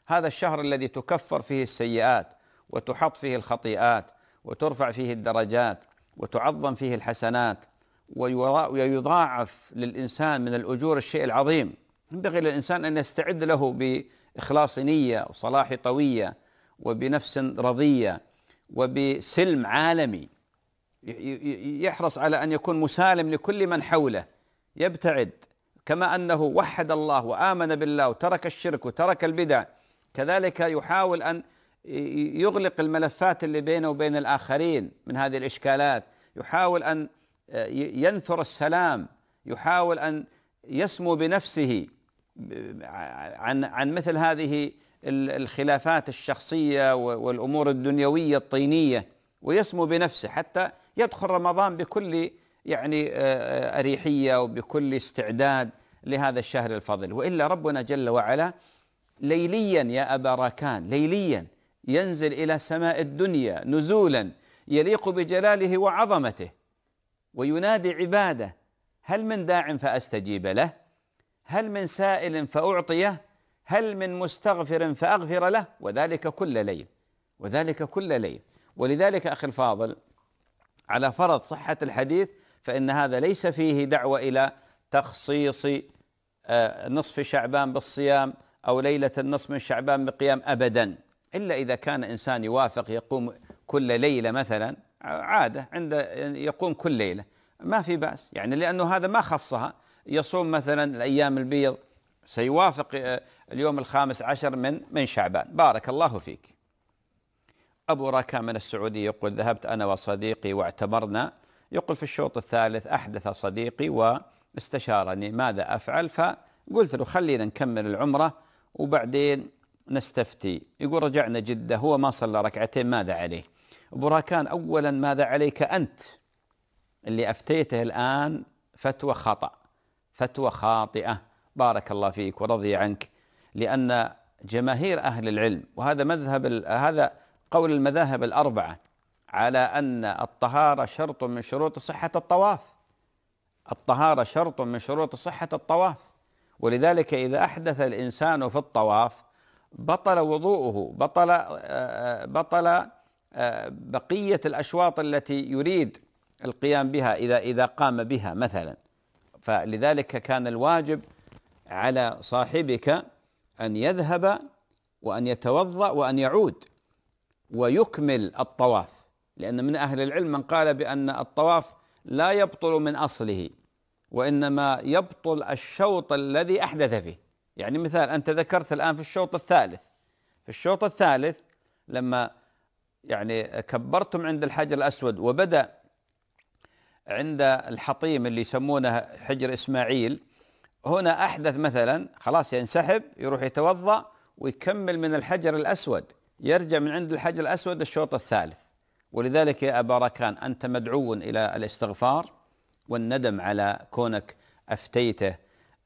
هذا الشهر الذي تكفر فيه السيئات وتحط فيه الخطيئات وترفع فيه الدرجات وتعظم فيه الحسنات ويضاعف للإنسان من الأجور الشيء العظيم ينبغي للإنسان أن يستعد له بإخلاص نية وصلاح طوية وبنفس رضية وبسلم عالمي يحرص على أن يكون مسالم لكل من حوله يبتعد كما أنه وحد الله وآمن بالله وترك الشرك وترك البدع كذلك يحاول أن يغلق الملفات اللي بينه وبين الآخرين من هذه الإشكالات يحاول أن ينثر السلام يحاول أن يسمو بنفسه عن عن مثل هذه الخلافات الشخصية والأمور الدنيوية الطينية ويسمو بنفسه حتى يدخل رمضان بكل يعني آه، آه، أريحية وبكل استعداد لهذا الشهر الفضل وإلا ربنا جل وعلا ليليا يا أبا راكان ليليا ينزل إلى سماء الدنيا نزولا يليق بجلاله وعظمته وينادي عباده هل من داع فأستجيب له هل من سائل فأعطيه هل من مستغفر فأغفر له وذلك كل ليل وذلك كل ليل ولذلك أخي الفاضل على فرض صحة الحديث فإن هذا ليس فيه دعوة إلى تخصيص آه، نصف شعبان بالصيام أو ليلة النصف من شعبان بقيام أبدا إلا إذا كان إنسان يوافق يقوم كل ليلة مثلا عادة عند يقوم كل ليلة ما في بأس يعني لأنه هذا ما خصها يصوم مثلا الأيام البيض سيوافق آه، اليوم الخامس عشر من من شعبان بارك الله فيك أبو راكان من السعودية يقول ذهبت أنا وصديقي واعتمرنا يقول في الشوط الثالث أحدث صديقي واستشارني ماذا أفعل فقلت له خلينا نكمل العمرة وبعدين نستفتي يقول رجعنا جدة هو ما صلى ركعتين ماذا عليه أبو راكان أولا ماذا عليك أنت اللي أفتيته الآن فتوى خطأ فتوى خاطئة بارك الله فيك ورضي عنك لأن جماهير أهل العلم وهذا مذهب هذا قول المذاهب الأربعة على أن الطهارة شرط من شروط صحة الطواف الطهارة شرط من شروط صحة الطواف ولذلك إذا أحدث الإنسان في الطواف بطل وضوءه بطل آه، آه، بطل آه، بقية الأشواط التي يريد القيام بها إذا إذا قام بها مثلا فلذلك كان الواجب على صاحبك أن يذهب وأن يتوضأ وأن يعود ويكمل الطواف لأن من أهل العلم من قال بأن الطواف لا يبطل من أصله وإنما يبطل الشوط الذي أحدث فيه يعني مثال أنت ذكرت الآن في الشوط الثالث في الشوط الثالث لما يعني كبرتم عند الحجر الأسود وبدأ عند الحطيم اللي يسمونه حجر إسماعيل هنا أحدث مثلا خلاص ينسحب يروح يتوضأ ويكمل من الحجر الأسود يرجع من عند الحجر الأسود الشوط الثالث ولذلك يا أبا ركان أنت مدعو إلى الاستغفار والندم على كونك أفتيته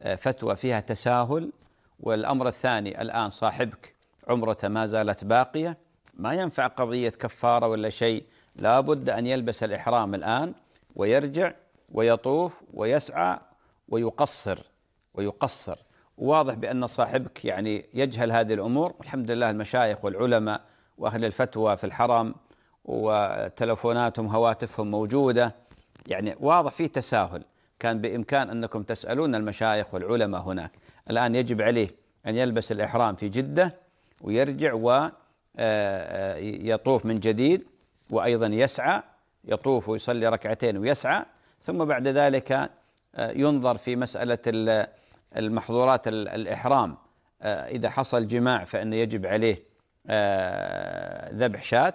آه، فتوى فيها تساهل والأمر الثاني الآن صاحبك عمرته ما زالت باقية ما ينفع قضية كفارة ولا شيء لا بد أن يلبس الإحرام الآن ويرجع ويطوف ويسعى ويقصر ويقصر واضح بأن صاحبك يعني يجهل هذه الأمور الحمد لله المشايخ والعلماء وأهل الفتوى في الحرم وتلفوناتهم هواتفهم موجودة يعني واضح في تساهل كان بإمكان أنكم تسألون المشايخ والعلماء هناك الآن يجب عليه أن يلبس الإحرام في جدة ويرجع ويطوف آه، آه، من جديد وأيضا يسعى يطوف ويصلي ركعتين ويسعى ثم بعد ذلك آه، ينظر في مسألة المحظورات الإحرام آه، إذا حصل جماع فإنه يجب عليه آه، ذبح شاة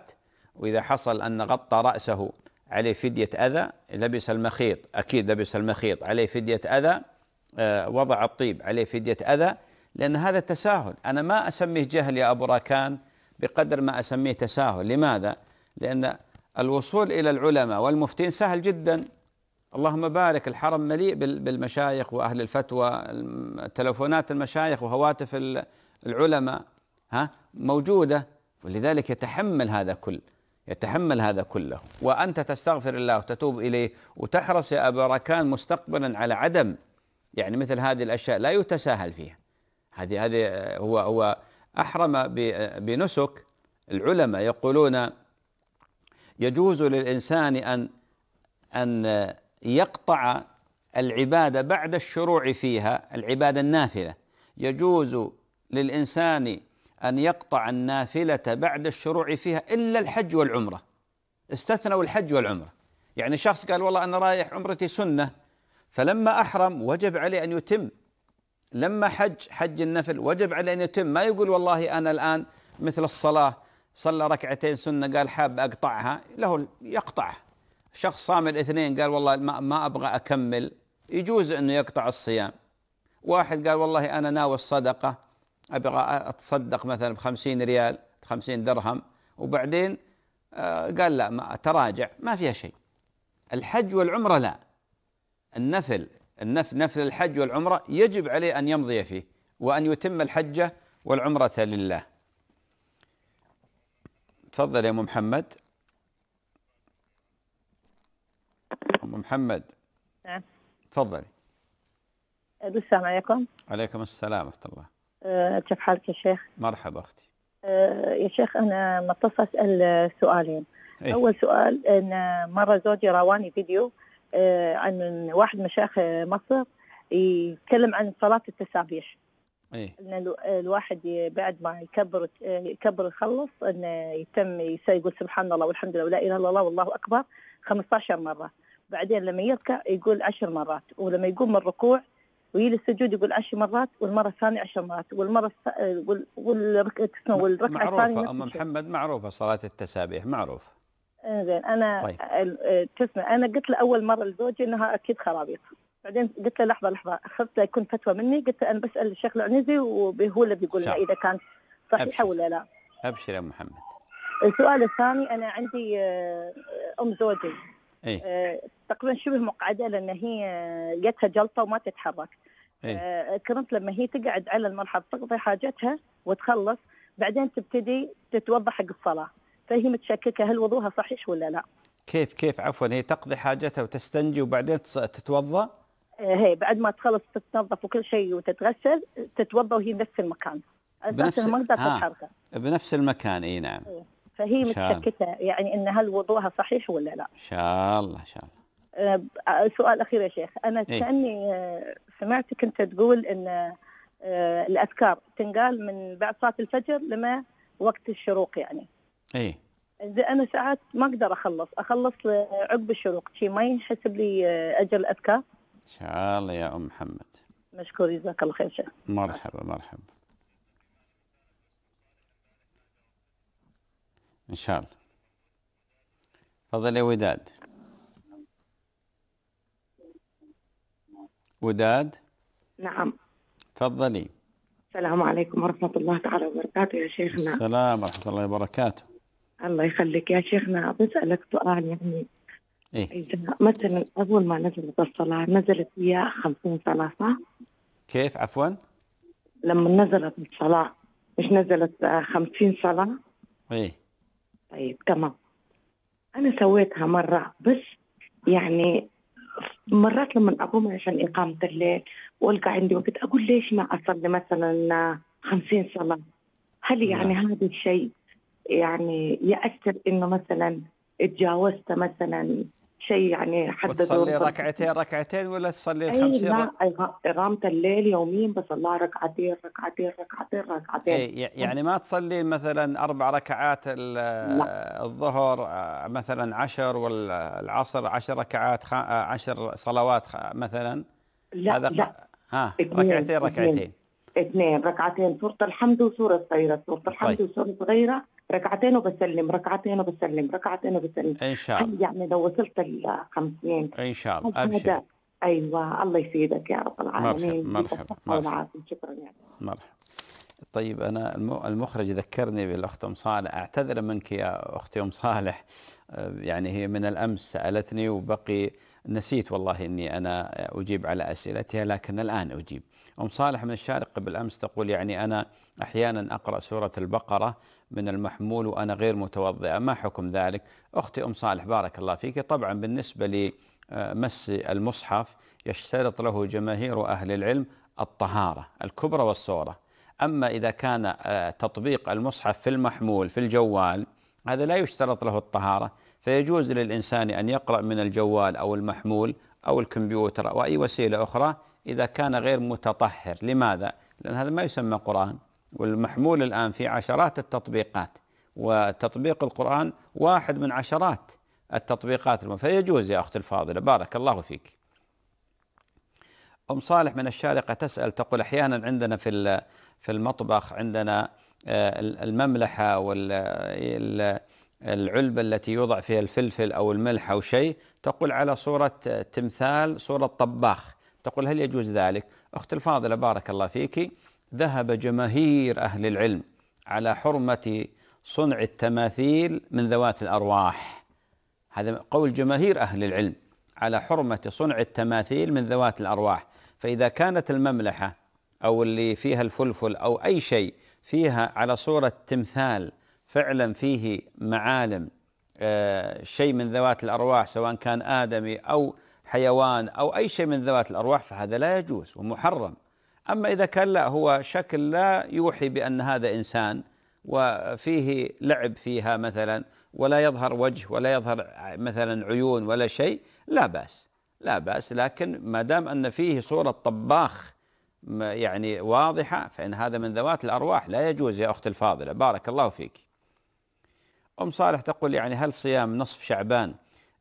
وإذا حصل أن غطى رأسه عليه فدية أذى لبس المخيط أكيد لبس المخيط عليه فدية أذى آه، وضع الطيب عليه فدية أذى لأن هذا تساهل أنا ما أسميه جهل يا أبو راكان بقدر ما أسميه تساهل لماذا؟ لأن الوصول إلى العلماء والمفتين سهل جدا اللهم بارك الحرم مليء بالمشايخ واهل الفتوى تلفونات المشايخ وهواتف العلماء ها موجوده ولذلك يتحمل هذا كل يتحمل هذا كله وانت تستغفر الله وتتوب اليه وتحرص يا ابا ركان مستقبلا على عدم يعني مثل هذه الاشياء لا يتساهل فيها هذه هذه هو هو احرم بنسك العلماء يقولون يجوز للانسان ان ان يقطع العبادة بعد الشروع فيها العبادة النافلة يجوز للإنسان أن يقطع النافلة بعد الشروع فيها إلا الحج والعمرة استثنوا الحج والعمرة يعني شخص قال والله أنا رايح عمرتي سنة فلما أحرم وجب عليه أن يتم لما حج حج النفل وجب عليه أن يتم ما يقول والله أنا الآن مثل الصلاة صلى ركعتين سنة قال حاب أقطعها له يقطعها شخص صام الاثنين قال والله ما, ما ابغى اكمل يجوز انه يقطع الصيام واحد قال والله انا ناوي الصدقه ابغى اتصدق مثلا بخمسين ريال خمسين درهم وبعدين آه، قال لا ما تراجع ما فيها شيء الحج والعمره لا النفل النف نفل الحج والعمره يجب عليه ان يمضي فيه وان يتم الحجه والعمره لله تفضل يا ام محمد ام محمد نعم تفضلي السلام عليكم عليكم السلام ورحمه الله أه كيف حالك يا شيخ مرحبا اختي أه يا شيخ انا متصله اسال سؤالين إيه؟ اول سؤال ان مره زوجي رواني فيديو أه عن واحد مشايخ مصر يتكلم عن صلاه التسابيح إيه؟ ان الواحد بعد ما يكبر أه، يكبر يخلص انه يتم يقول سبحان الله والحمد لله ولا اله الا الله والله اكبر 15 مره بعدين لما يركع يقول عشر مرات ولما يقوم من الركوع ويجي السجود يقول عشر مرات والمره الثانيه عشر مرات والمره والركعه والركعه الثانيه معروفه ام محمد معروفه صلاه التسابيح معروفه زين انا طيب. تسمع انا قلت له اول مره لزوجي انها اكيد خرابيط بعدين قلت له لحظه لحظه له يكون فتوى مني قلت له انا بسال الشيخ العنزي وهو اللي بيقول لنا اذا كان صحيحه ولا لا ابشر يا محمد السؤال الثاني انا عندي آه، ام زوجي إيه؟ آه، تقريبا شبه مقعده لان هي جتها جلطه وما تتحرك إيه؟ آه، كرمت لما هي تقعد على المرحاض تقضي حاجتها وتخلص بعدين تبتدي تتوضا حق الصلاه فهي متشككه هل وضوها صحيح ولا لا كيف كيف عفوا هي تقضي حاجتها وتستنجي وبعدين تتوضا آه، هي بعد ما تخلص تتنظف وكل شيء وتتغسل تتوضا وهي نفس المكان بنفس ما تقدر تتحرك آه، بنفس المكان اي نعم إيه. فهي متشككه يعني ان هل وضوها صحيح ولا لا ان شاء الله ان شاء الله أه، أه، سؤال اخير يا شيخ انا إيه؟ كاني أه، سمعتك انت تقول ان الاذكار تنقال من بعد صلاه الفجر لما وقت الشروق يعني اي انا ساعات ما اقدر اخلص اخلص عقب الشروق شي ما ينحسب لي اجل اذكار ان شاء الله يا ام محمد مشكور جزاك الله خير شيخ مرحبا مرحبا ان شاء الله تفضل يا وداد وداد نعم تفضلي السلام عليكم ورحمة الله تعالى وبركاته يا شيخنا السلام ورحمة الله وبركاته الله يخليك يا شيخنا بسألك سؤال يعني إيه؟ مثلا أول ما نزلت الصلاة نزلت فيها 50 صلاة صح؟ كيف عفوا؟ لما نزلت الصلاة مش نزلت 50 صلاة؟ إيه طيب تمام أنا سويتها مرة بس يعني مرات لما اقوم عشان اقامه الليل والقى عندي وقت اقول ليش ما اصلي مثلا خمسين صلاه هل نعم. يعني هذا الشيء يعني ياثر انه مثلا اتجاوزت مثلا شيء يعني حددوا تصلي ركعتين ركعتين ولا تصلي 50 لا إقامة الليل يوميا بصلى ركعتين ركعتين ركعتين ركعتين أي يعني ما تصلي مثلا أربع ركعات الظهر آه، مثلا عشر والعصر عشر ركعات خ... آه، عشر صلوات خ... مثلا لا هذا لا ها ركعتين ركعتين اثنين ركعتين سورة الحمد وسورة صغيرة سورة طيب. الحمد وسورة صغيرة ركعتين وبسلم ركعتين وبسلم ركعتين وبسلم ان شاء الله يعني لو وصلت ال 50 ان شاء الله ابشر ايوه الله يسيدك يا رب العالمين مرحبا مرحبا شكرا يعني مرحبا طيب انا المخرج ذكرني بالاخت ام صالح اعتذر منك يا اختي ام صالح آه، يعني هي من الامس سالتني وبقي نسيت والله اني انا اجيب على اسئلتها لكن الان اجيب. ام صالح من الشارقه بالامس تقول يعني انا احيانا اقرا سوره البقره من المحمول وأنا غير متوضئة ما حكم ذلك أختي أم صالح بارك الله فيك طبعا بالنسبة لمس المصحف يشترط له جماهير أهل العلم الطهارة الكبرى والصورة أما إذا كان آه، تطبيق المصحف في المحمول في الجوال هذا لا يشترط له الطهارة فيجوز للإنسان أن يقرأ من الجوال أو المحمول أو الكمبيوتر أو أي وسيلة أخرى إذا كان غير متطهر لماذا؟ لأن هذا ما يسمى قرآن والمحمول الآن في عشرات التطبيقات وتطبيق القرآن واحد من عشرات التطبيقات فيجوز يا أختي الفاضلة بارك الله فيك أم صالح من الشارقة تسأل تقول أحيانا عندنا في في المطبخ عندنا آه، المملحة والعلبة التي يوضع فيها الفلفل أو الملح أو شيء تقول على صورة تمثال صورة طباخ تقول هل يجوز ذلك أخت الفاضلة بارك الله فيك ذهب جماهير أهل العلم على حرمة صنع التماثيل من ذوات الأرواح هذا قول جماهير أهل العلم على حرمة صنع التماثيل من ذوات الأرواح فإذا كانت المملحة أو اللي فيها الفلفل أو أي شيء فيها على صورة تمثال فعلا فيه معالم آه، شيء من ذوات الأرواح سواء كان آدمي أو حيوان أو أي شيء من ذوات الأرواح فهذا لا يجوز ومحرم أما إذا كان لا هو شكل لا يوحي بأن هذا إنسان وفيه لعب فيها مثلا ولا يظهر وجه ولا يظهر مثلا عيون ولا شيء لا بأس لا بأس لكن ما دام أن فيه صورة طباخ يعني واضحة فإن هذا من ذوات الأرواح لا يجوز يا أخت الفاضلة بارك الله فيك أم صالح تقول يعني هل صيام نصف شعبان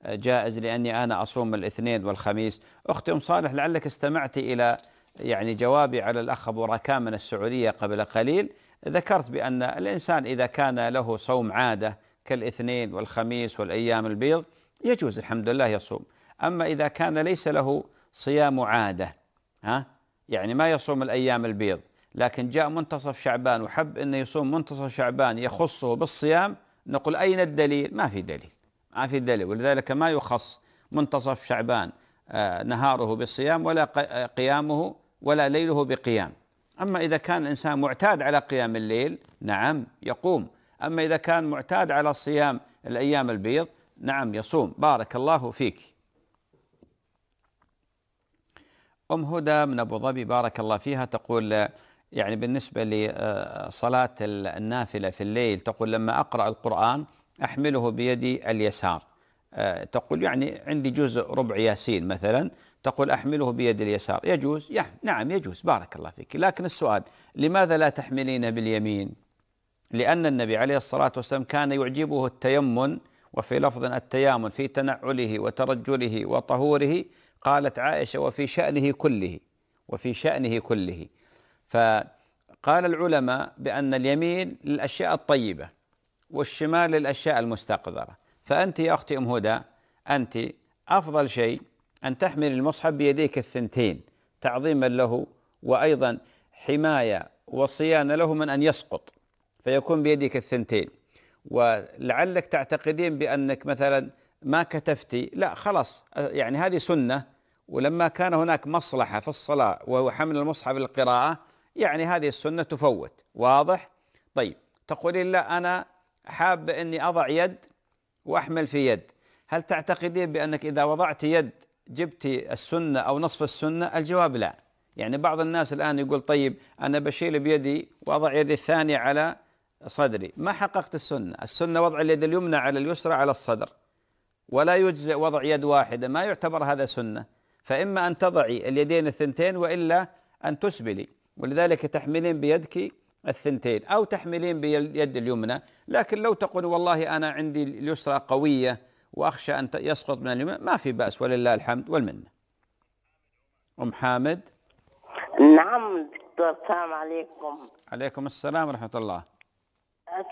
جائز لأني أنا أصوم الاثنين والخميس أختي أم صالح لعلك استمعت إلى يعني جوابي على الأخ أبو ركان من السعودية قبل قليل ذكرت بأن الإنسان إذا كان له صوم عادة كالاثنين والخميس والأيام البيض يجوز الحمد لله يصوم أما إذا كان ليس له صيام عادة ها يعني ما يصوم الأيام البيض لكن جاء منتصف شعبان وحب أنه يصوم منتصف شعبان يخصه بالصيام نقول أين الدليل ما في دليل ما في دليل ولذلك ما يخص منتصف شعبان آه، نهاره بالصيام ولا آه، قيامه ولا ليله بقيام أما إذا كان الإنسان معتاد على قيام الليل نعم يقوم أما إذا كان معتاد على صيام الأيام البيض نعم يصوم بارك الله فيك أم هدى من أبو ظبي بارك الله فيها تقول آه، يعني بالنسبة لصلاة النافلة في الليل تقول لما أقرأ القرآن أحمله بيدي اليسار آه، تقول يعني عندي جزء ربع ياسين مثلا تقول أحمله بيد اليسار يجوز يحمل. نعم يجوز بارك الله فيك لكن السؤال لماذا لا تحملين باليمين لأن النبي عليه الصلاة والسلام كان يعجبه التيمن وفي لفظ التيامن في تنعله وترجله وطهوره قالت عائشة وفي شأنه كله وفي شأنه كله فقال العلماء بأن اليمين للأشياء الطيبة والشمال للأشياء المستقذرة فأنت يا أختي أم هدى أنت أفضل شيء أن تحمل المصحف بيديك الثنتين تعظيما له وأيضا حماية وصيانة له من أن يسقط فيكون بيدك الثنتين ولعلك تعتقدين بأنك مثلا ما كتفتي لا خلاص يعني هذه سنة ولما كان هناك مصلحة في الصلاة وهو حمل المصحف للقراءة يعني هذه السنة تفوت واضح؟ طيب تقولين لا أنا حاب أني أضع يد وأحمل في يد هل تعتقدين بأنك إذا وضعت يد جبت السنة أو نصف السنة الجواب لا يعني بعض الناس الآن يقول طيب أنا بشيل بيدي وأضع يدي الثانية على صدري ما حققت السنة السنة وضع اليد اليمنى على اليسرى على الصدر ولا يجزئ وضع يد واحدة ما يعتبر هذا سنة فإما أن تضعي اليدين الثنتين وإلا أن تسبلي ولذلك تحملين بيدك الثنتين أو تحملين باليد اليمنى لكن لو تقول والله أنا عندي اليسرى قوية وأخشى أن يسقط من اليمنى ما في بأس ولله الحمد والمنة أم حامد نعم دكتور السلام عليكم عليكم السلام ورحمة الله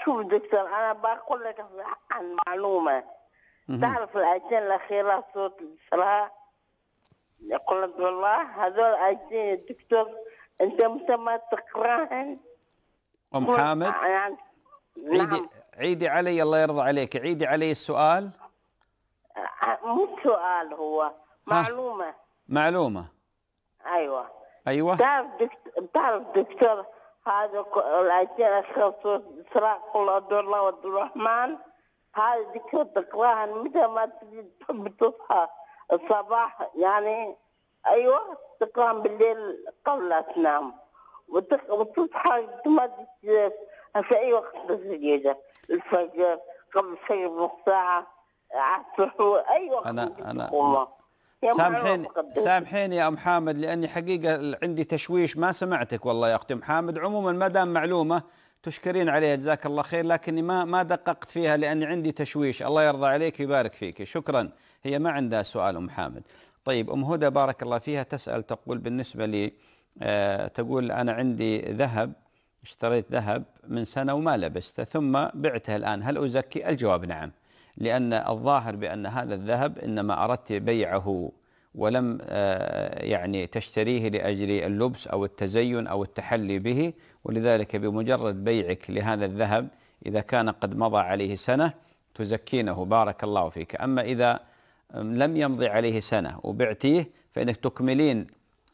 شوف دكتور أنا بقول لك عن معلومة تعرف الأجين الأخيرة صوت الإسراء يقول والله هذول الأجين دكتور أنت متى ما تقراهن ام حامد آه، يعني نعم. عيدي عيدي علي الله يرضى عليك عيدي علي السؤال آه، آه، مو سؤال هو معلومه ها. معلومه ايوه ايوه تعرف دكتور تعرف دكتور هذا الاجيال الخبز سراق الله عبد الله وعبد الرحمن هذه دكتور تقراها متى ما تجي تصحى الصباح يعني ايوه تقراها بالليل قبل لا تنام وتصحى ما في أي وقت بالسجيدة الفجر قبل شيء بنص ساعة السحور أي وقت أنا أنا سامحيني سامحيني يا ام حامد لاني حقيقه عندي تشويش ما سمعتك والله يا اختي ام حامد عموما ما دام معلومه تشكرين عليها جزاك الله خير لكني ما ما دققت فيها لاني عندي تشويش الله يرضى عليك ويبارك فيك شكرا هي ما عندها سؤال ام حامد طيب ام هدى بارك الله فيها تسال تقول بالنسبه لي آه، تقول أنا عندي ذهب اشتريت ذهب من سنة وما لبسته ثم بعته الآن هل أزكي؟ الجواب نعم لأن الظاهر بأن هذا الذهب إنما أردت بيعه ولم آه، يعني تشتريه لأجل اللبس أو التزين أو التحلي به ولذلك بمجرد بيعك لهذا الذهب إذا كان قد مضى عليه سنة تزكينه بارك الله فيك أما إذا آه، لم يمضي عليه سنة وبعتيه فإنك تكملين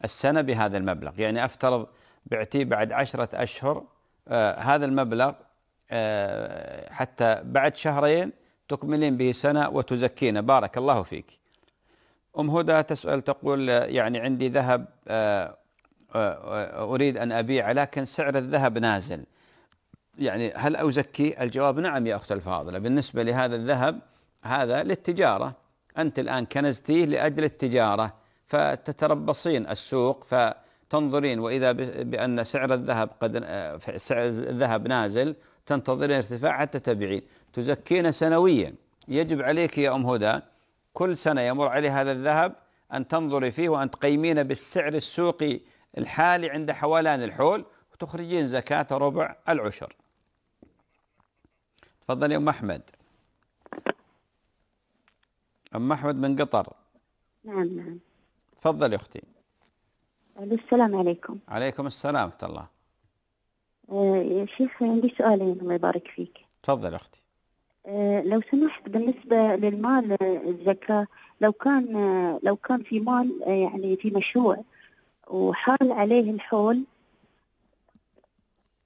السنة بهذا المبلغ يعني أفترض بعتيه بعد عشرة أشهر آه، هذا المبلغ آه، حتى بعد شهرين تكملين به سنة وتزكينه بارك الله فيك أم هدى تسأل تقول آه، يعني عندي ذهب أريد أن أبيعه لكن سعر الذهب نازل يعني هل أزكي الجواب نعم يا أخت الفاضلة بالنسبة لهذا الذهب هذا للتجارة أنت الآن كنزتيه لأجل التجارة فتتربصين السوق فتنظرين وإذا بأن سعر الذهب قد سعر الذهب نازل تنتظرين ارتفاع حتى تبيعين تزكين سنويا يجب عليك يا أم هدى كل سنة يمر عليه هذا الذهب أن تنظري فيه وأن تقيمينه بالسعر السوقي الحالي عند حولان الحول وتخرجين زكاة ربع العشر تفضل يا أم أحمد أم أحمد من قطر نعم نعم تفضل يا أختي السلام عليكم عليكم السلام ورحمة الله آه، يا شيخ عندي سؤالين يعني، الله يبارك فيك تفضل يا أختي آه، لو سمحت بالنسبة للمال آه، الزكاة لو كان لو كان في مال يعني في مشروع وحال عليه الحول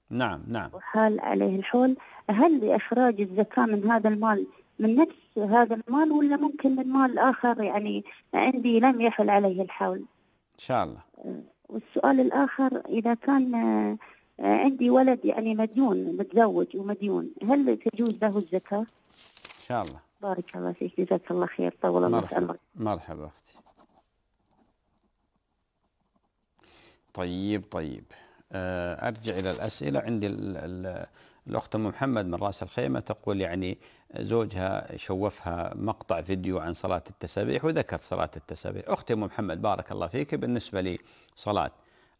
نعم نعم وحال عليه الحول هل باخراج الزكاة من هذا المال من نفس هذا المال ولا ممكن من مال آخر يعني عندي لم يحل عليه الحول إن شاء الله آه، والسؤال الآخر إذا كان آه، عندي ولد يعني مديون متزوج ومديون هل تجوز له الزكاة؟ إن شاء الله بارك الله فيك جزاك الله خير طول الله مرحبا عمرك مرحبا أختي طيب طيب آه، أرجع إلى الأسئلة عندي ال ال الأخت أم محمد من رأس الخيمة تقول يعني زوجها شوفها مقطع فيديو عن صلاة التسابيح وذكرت صلاة التسابيح أختي أم محمد بارك الله فيك بالنسبة لصلاة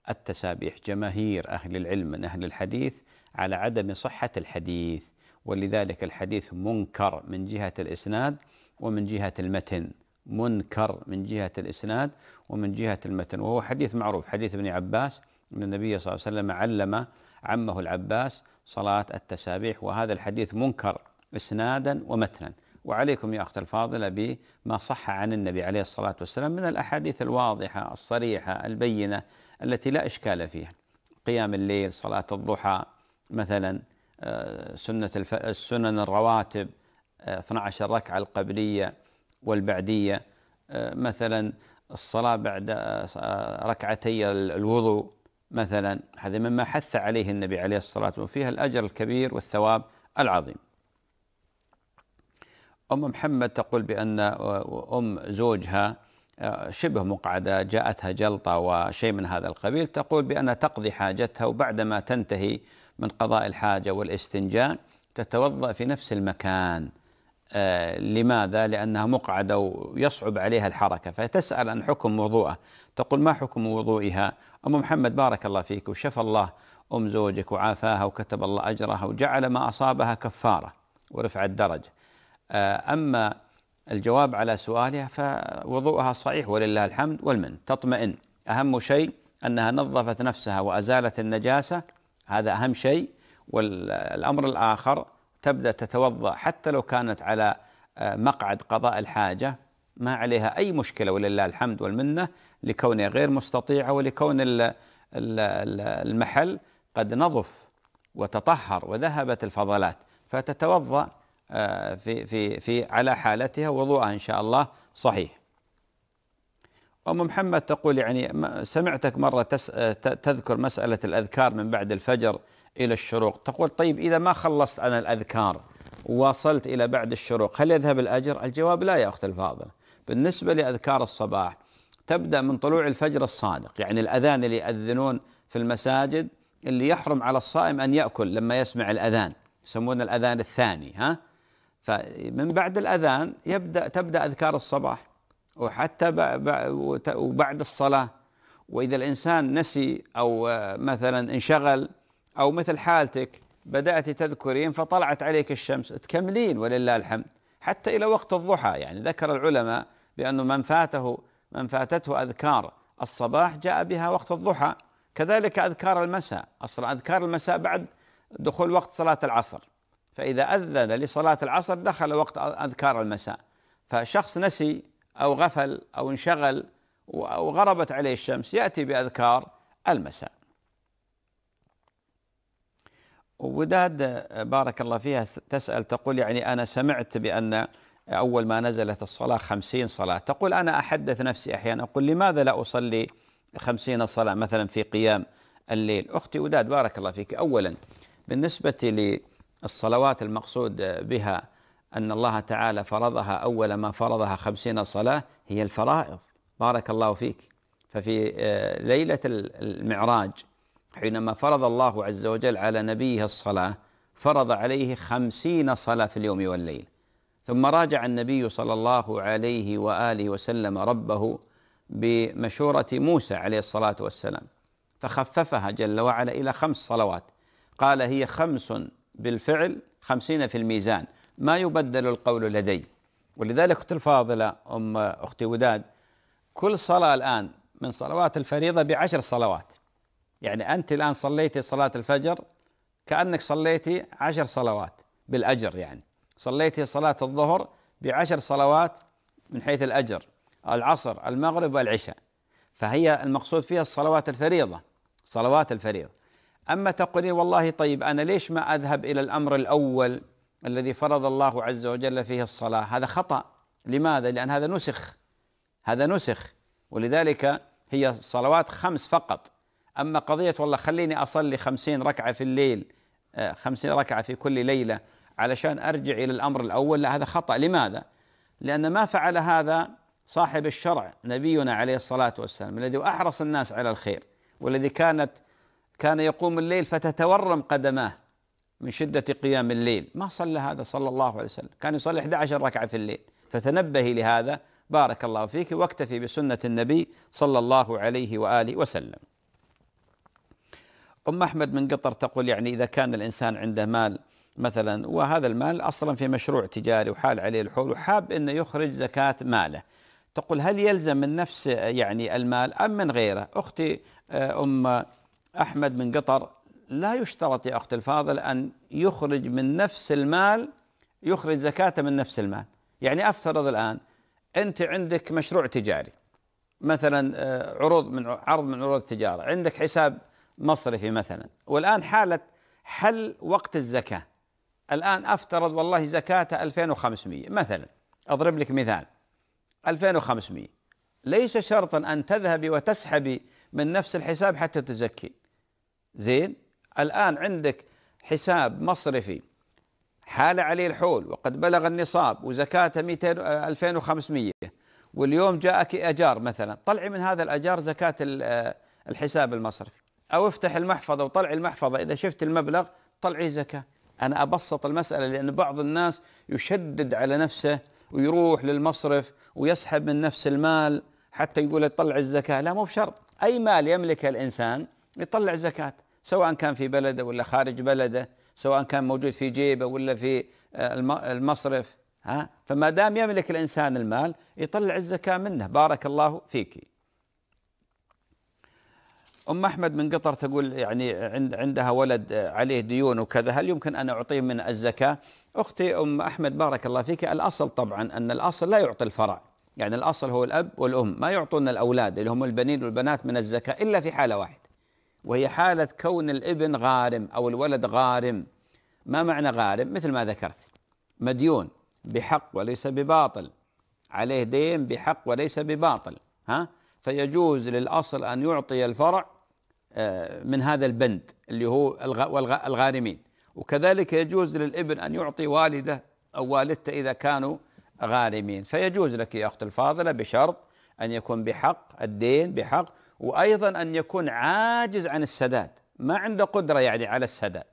التسابيح جماهير أهل العلم من أهل الحديث على عدم صحة الحديث ولذلك الحديث منكر من جهة الإسناد ومن جهة المتن منكر من جهة الإسناد ومن جهة المتن وهو حديث معروف حديث ابن عباس أن النبي صلى الله عليه وسلم علم عمه العباس صلاة التسابيح وهذا الحديث منكر إسنادا ومتنا وعليكم يا أخت الفاضلة بما صح عن النبي عليه الصلاة والسلام من الأحاديث الواضحة الصريحة البينة التي لا إشكال فيها قيام الليل صلاة الضحى مثلا آه، سنة الف... السنن الرواتب 12 آه، ركعة القبلية والبعدية آه، مثلا الصلاة بعد ركعتي الوضوء مثلا هذا مما حث عليه النبي عليه الصلاة والسلام فيها الأجر الكبير والثواب العظيم أم محمد تقول بأن آه، أم زوجها آه، شبه مقعدة جاءتها جلطة وشيء من هذا القبيل تقول بأنها تقضي حاجتها وبعدما تنتهي من قضاء الحاجة والاستنجاء تتوضأ في نفس المكان آه، لماذا؟ لأنها مقعدة ويصعب عليها الحركة فتسأل عن حكم وضوءه تقول ما حكم وضوئها؟ أم محمد بارك الله فيك وشفى الله أم زوجك وعافاها وكتب الله أجرها وجعل ما أصابها كفارة ورفع الدرجة آه، أما الجواب على سؤالها فوضوءها صحيح ولله الحمد والمن تطمئن أهم شيء أنها نظفت نفسها وأزالت النجاسة هذا أهم شيء والأمر الآخر تبدا تتوضا حتى لو كانت على آه، مقعد قضاء الحاجه ما عليها اي مشكله ولله الحمد والمنه لكونها غير مستطيعه ولكون المحل قد نظف وتطهر وذهبت الفضلات فتتوضا آه، في في في على حالتها وضوءها ان شاء الله صحيح. ام محمد تقول يعني سمعتك مره آه، تذكر مساله الاذكار من بعد الفجر إلى الشروق تقول طيب إذا ما خلصت أنا الأذكار وصلت إلى بعد الشروق هل يذهب الأجر؟ الجواب لا يا أخت الفاضلة بالنسبة لأذكار الصباح تبدأ من طلوع الفجر الصادق يعني الأذان اللي يأذنون في المساجد اللي يحرم على الصائم أن يأكل لما يسمع الأذان يسمونه الأذان الثاني ها فمن بعد الأذان يبدأ تبدأ أذكار الصباح وحتى وبعد الصلاة وإذا الإنسان نسي أو مثلا انشغل أو مثل حالتك بدأت تذكرين فطلعت عليك الشمس تكملين ولله الحمد حتى إلى وقت الضحى يعني ذكر العلماء بأنه من فاته من فاتته أذكار الصباح جاء بها وقت الضحى كذلك أذكار المساء أصلا أذكار المساء بعد دخول وقت صلاة العصر فإذا أذن لصلاة العصر دخل وقت أذكار المساء فشخص نسي أو غفل أو انشغل وغربت عليه الشمس يأتي بأذكار المساء وداد بارك الله فيها تسأل تقول يعني أنا سمعت بأن أول ما نزلت الصلاة خمسين صلاة تقول أنا أحدث نفسي أحيانا أقول لماذا لا أصلي خمسين صلاة مثلا في قيام الليل أختي وداد بارك الله فيك أولا بالنسبة للصلوات المقصود بها أن الله تعالى فرضها أول ما فرضها خمسين صلاة هي الفرائض بارك الله فيك ففي آه، ليلة المعراج حينما فرض الله عز وجل على نبيه الصلاة فرض عليه خمسين صلاة في اليوم والليل ثم راجع النبي صلى الله عليه وآله وسلم ربه بمشورة موسى عليه الصلاة والسلام فخففها جل وعلا إلى خمس صلوات قال هي خمس بالفعل خمسين في الميزان ما يبدل القول لدي ولذلك أختي الفاضلة أم أختي وداد كل صلاة الآن من صلوات الفريضة بعشر صلوات يعني أنت الآن صليتي صلاة الفجر كأنك صليتي عشر صلوات بالأجر يعني صليتي صلاة الظهر بعشر صلوات من حيث الأجر العصر المغرب والعشاء فهي المقصود فيها الصلوات الفريضة صلوات الفريضة أما تقولين والله طيب أنا ليش ما أذهب إلى الأمر الأول الذي فرض الله عز وجل فيه الصلاة هذا خطأ لماذا؟ لأن هذا نسخ هذا نسخ ولذلك هي صلوات خمس فقط أما قضية والله خليني أصلي خمسين ركعة في الليل آه، خمسين ركعة في كل ليلة علشان أرجع إلى الأمر الأول لا هذا خطأ لماذا؟ لأن ما فعل هذا صاحب الشرع نبينا عليه الصلاة والسلام الذي أحرص الناس على الخير والذي كانت كان يقوم الليل فتتورم قدماه من شدة قيام الليل ما صلى هذا صلى الله عليه وسلم كان يصلي 11 ركعة في الليل فتنبهي لهذا بارك الله فيك واكتفي بسنة النبي صلى الله عليه وآله وسلم أم أحمد من قطر تقول يعني إذا كان الإنسان عنده مال مثلا وهذا المال أصلا في مشروع تجاري وحال عليه الحول وحاب أنه يخرج زكاة ماله تقول هل يلزم من نفس يعني المال أم من غيره أختي آه، أم أحمد من قطر لا يشترط يا أخت الفاضل أن يخرج من نفس المال يخرج زكاته من نفس المال يعني أفترض الآن أنت عندك مشروع تجاري مثلا آه، عروض من عرض من عروض التجارة عندك حساب مصرفي مثلا والآن حالة حل وقت الزكاة الآن أفترض والله زكاة 2500 مثلا أضرب لك مثال 2500 ليس شرطا أن تذهبي وتسحبي من نفس الحساب حتى تزكي زين الآن عندك حساب مصرفي حال عليه الحول وقد بلغ النصاب وزكاته 200 2500 واليوم جاءك اجار مثلا طلعي من هذا الاجار زكاه الحساب المصرفي أو افتح المحفظة وطلع المحفظة إذا شفت المبلغ طلعي زكاة أنا أبسط المسألة لأن بعض الناس يشدد على نفسه ويروح للمصرف ويسحب من نفس المال حتى يقول طلع الزكاة لا مو بشرط أي مال يملكه الإنسان يطلع زكاة سواء كان في بلده ولا خارج بلده سواء كان موجود في جيبه ولا في آه، المصرف ها فما دام يملك الإنسان المال يطلع الزكاة منه بارك الله فيك أم أحمد من قطر تقول يعني عندها ولد عليه ديون وكذا هل يمكن أن أعطيه من الزكاة أختي أم أحمد بارك الله فيك الأصل طبعا أن الأصل لا يعطي الفرع يعني الأصل هو الأب والأم ما يعطون الأولاد اللي هم البنين والبنات من الزكاة إلا في حالة واحدة وهي حالة كون الابن غارم أو الولد غارم ما معنى غارم مثل ما ذكرت مديون بحق وليس بباطل عليه دين بحق وليس بباطل ها فيجوز للأصل أن يعطي الفرع آه، من هذا البند اللي هو الغارمين وكذلك يجوز للابن أن يعطي والده أو والدته إذا كانوا غارمين فيجوز لك يا أخت الفاضلة بشرط أن يكون بحق الدين بحق وأيضا أن يكون عاجز عن السداد ما عنده قدرة يعني على السداد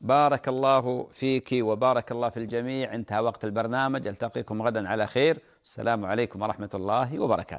بارك الله فيك وبارك الله في الجميع انتهى وقت البرنامج التقيكم غدا على خير السلام عليكم ورحمة الله وبركاته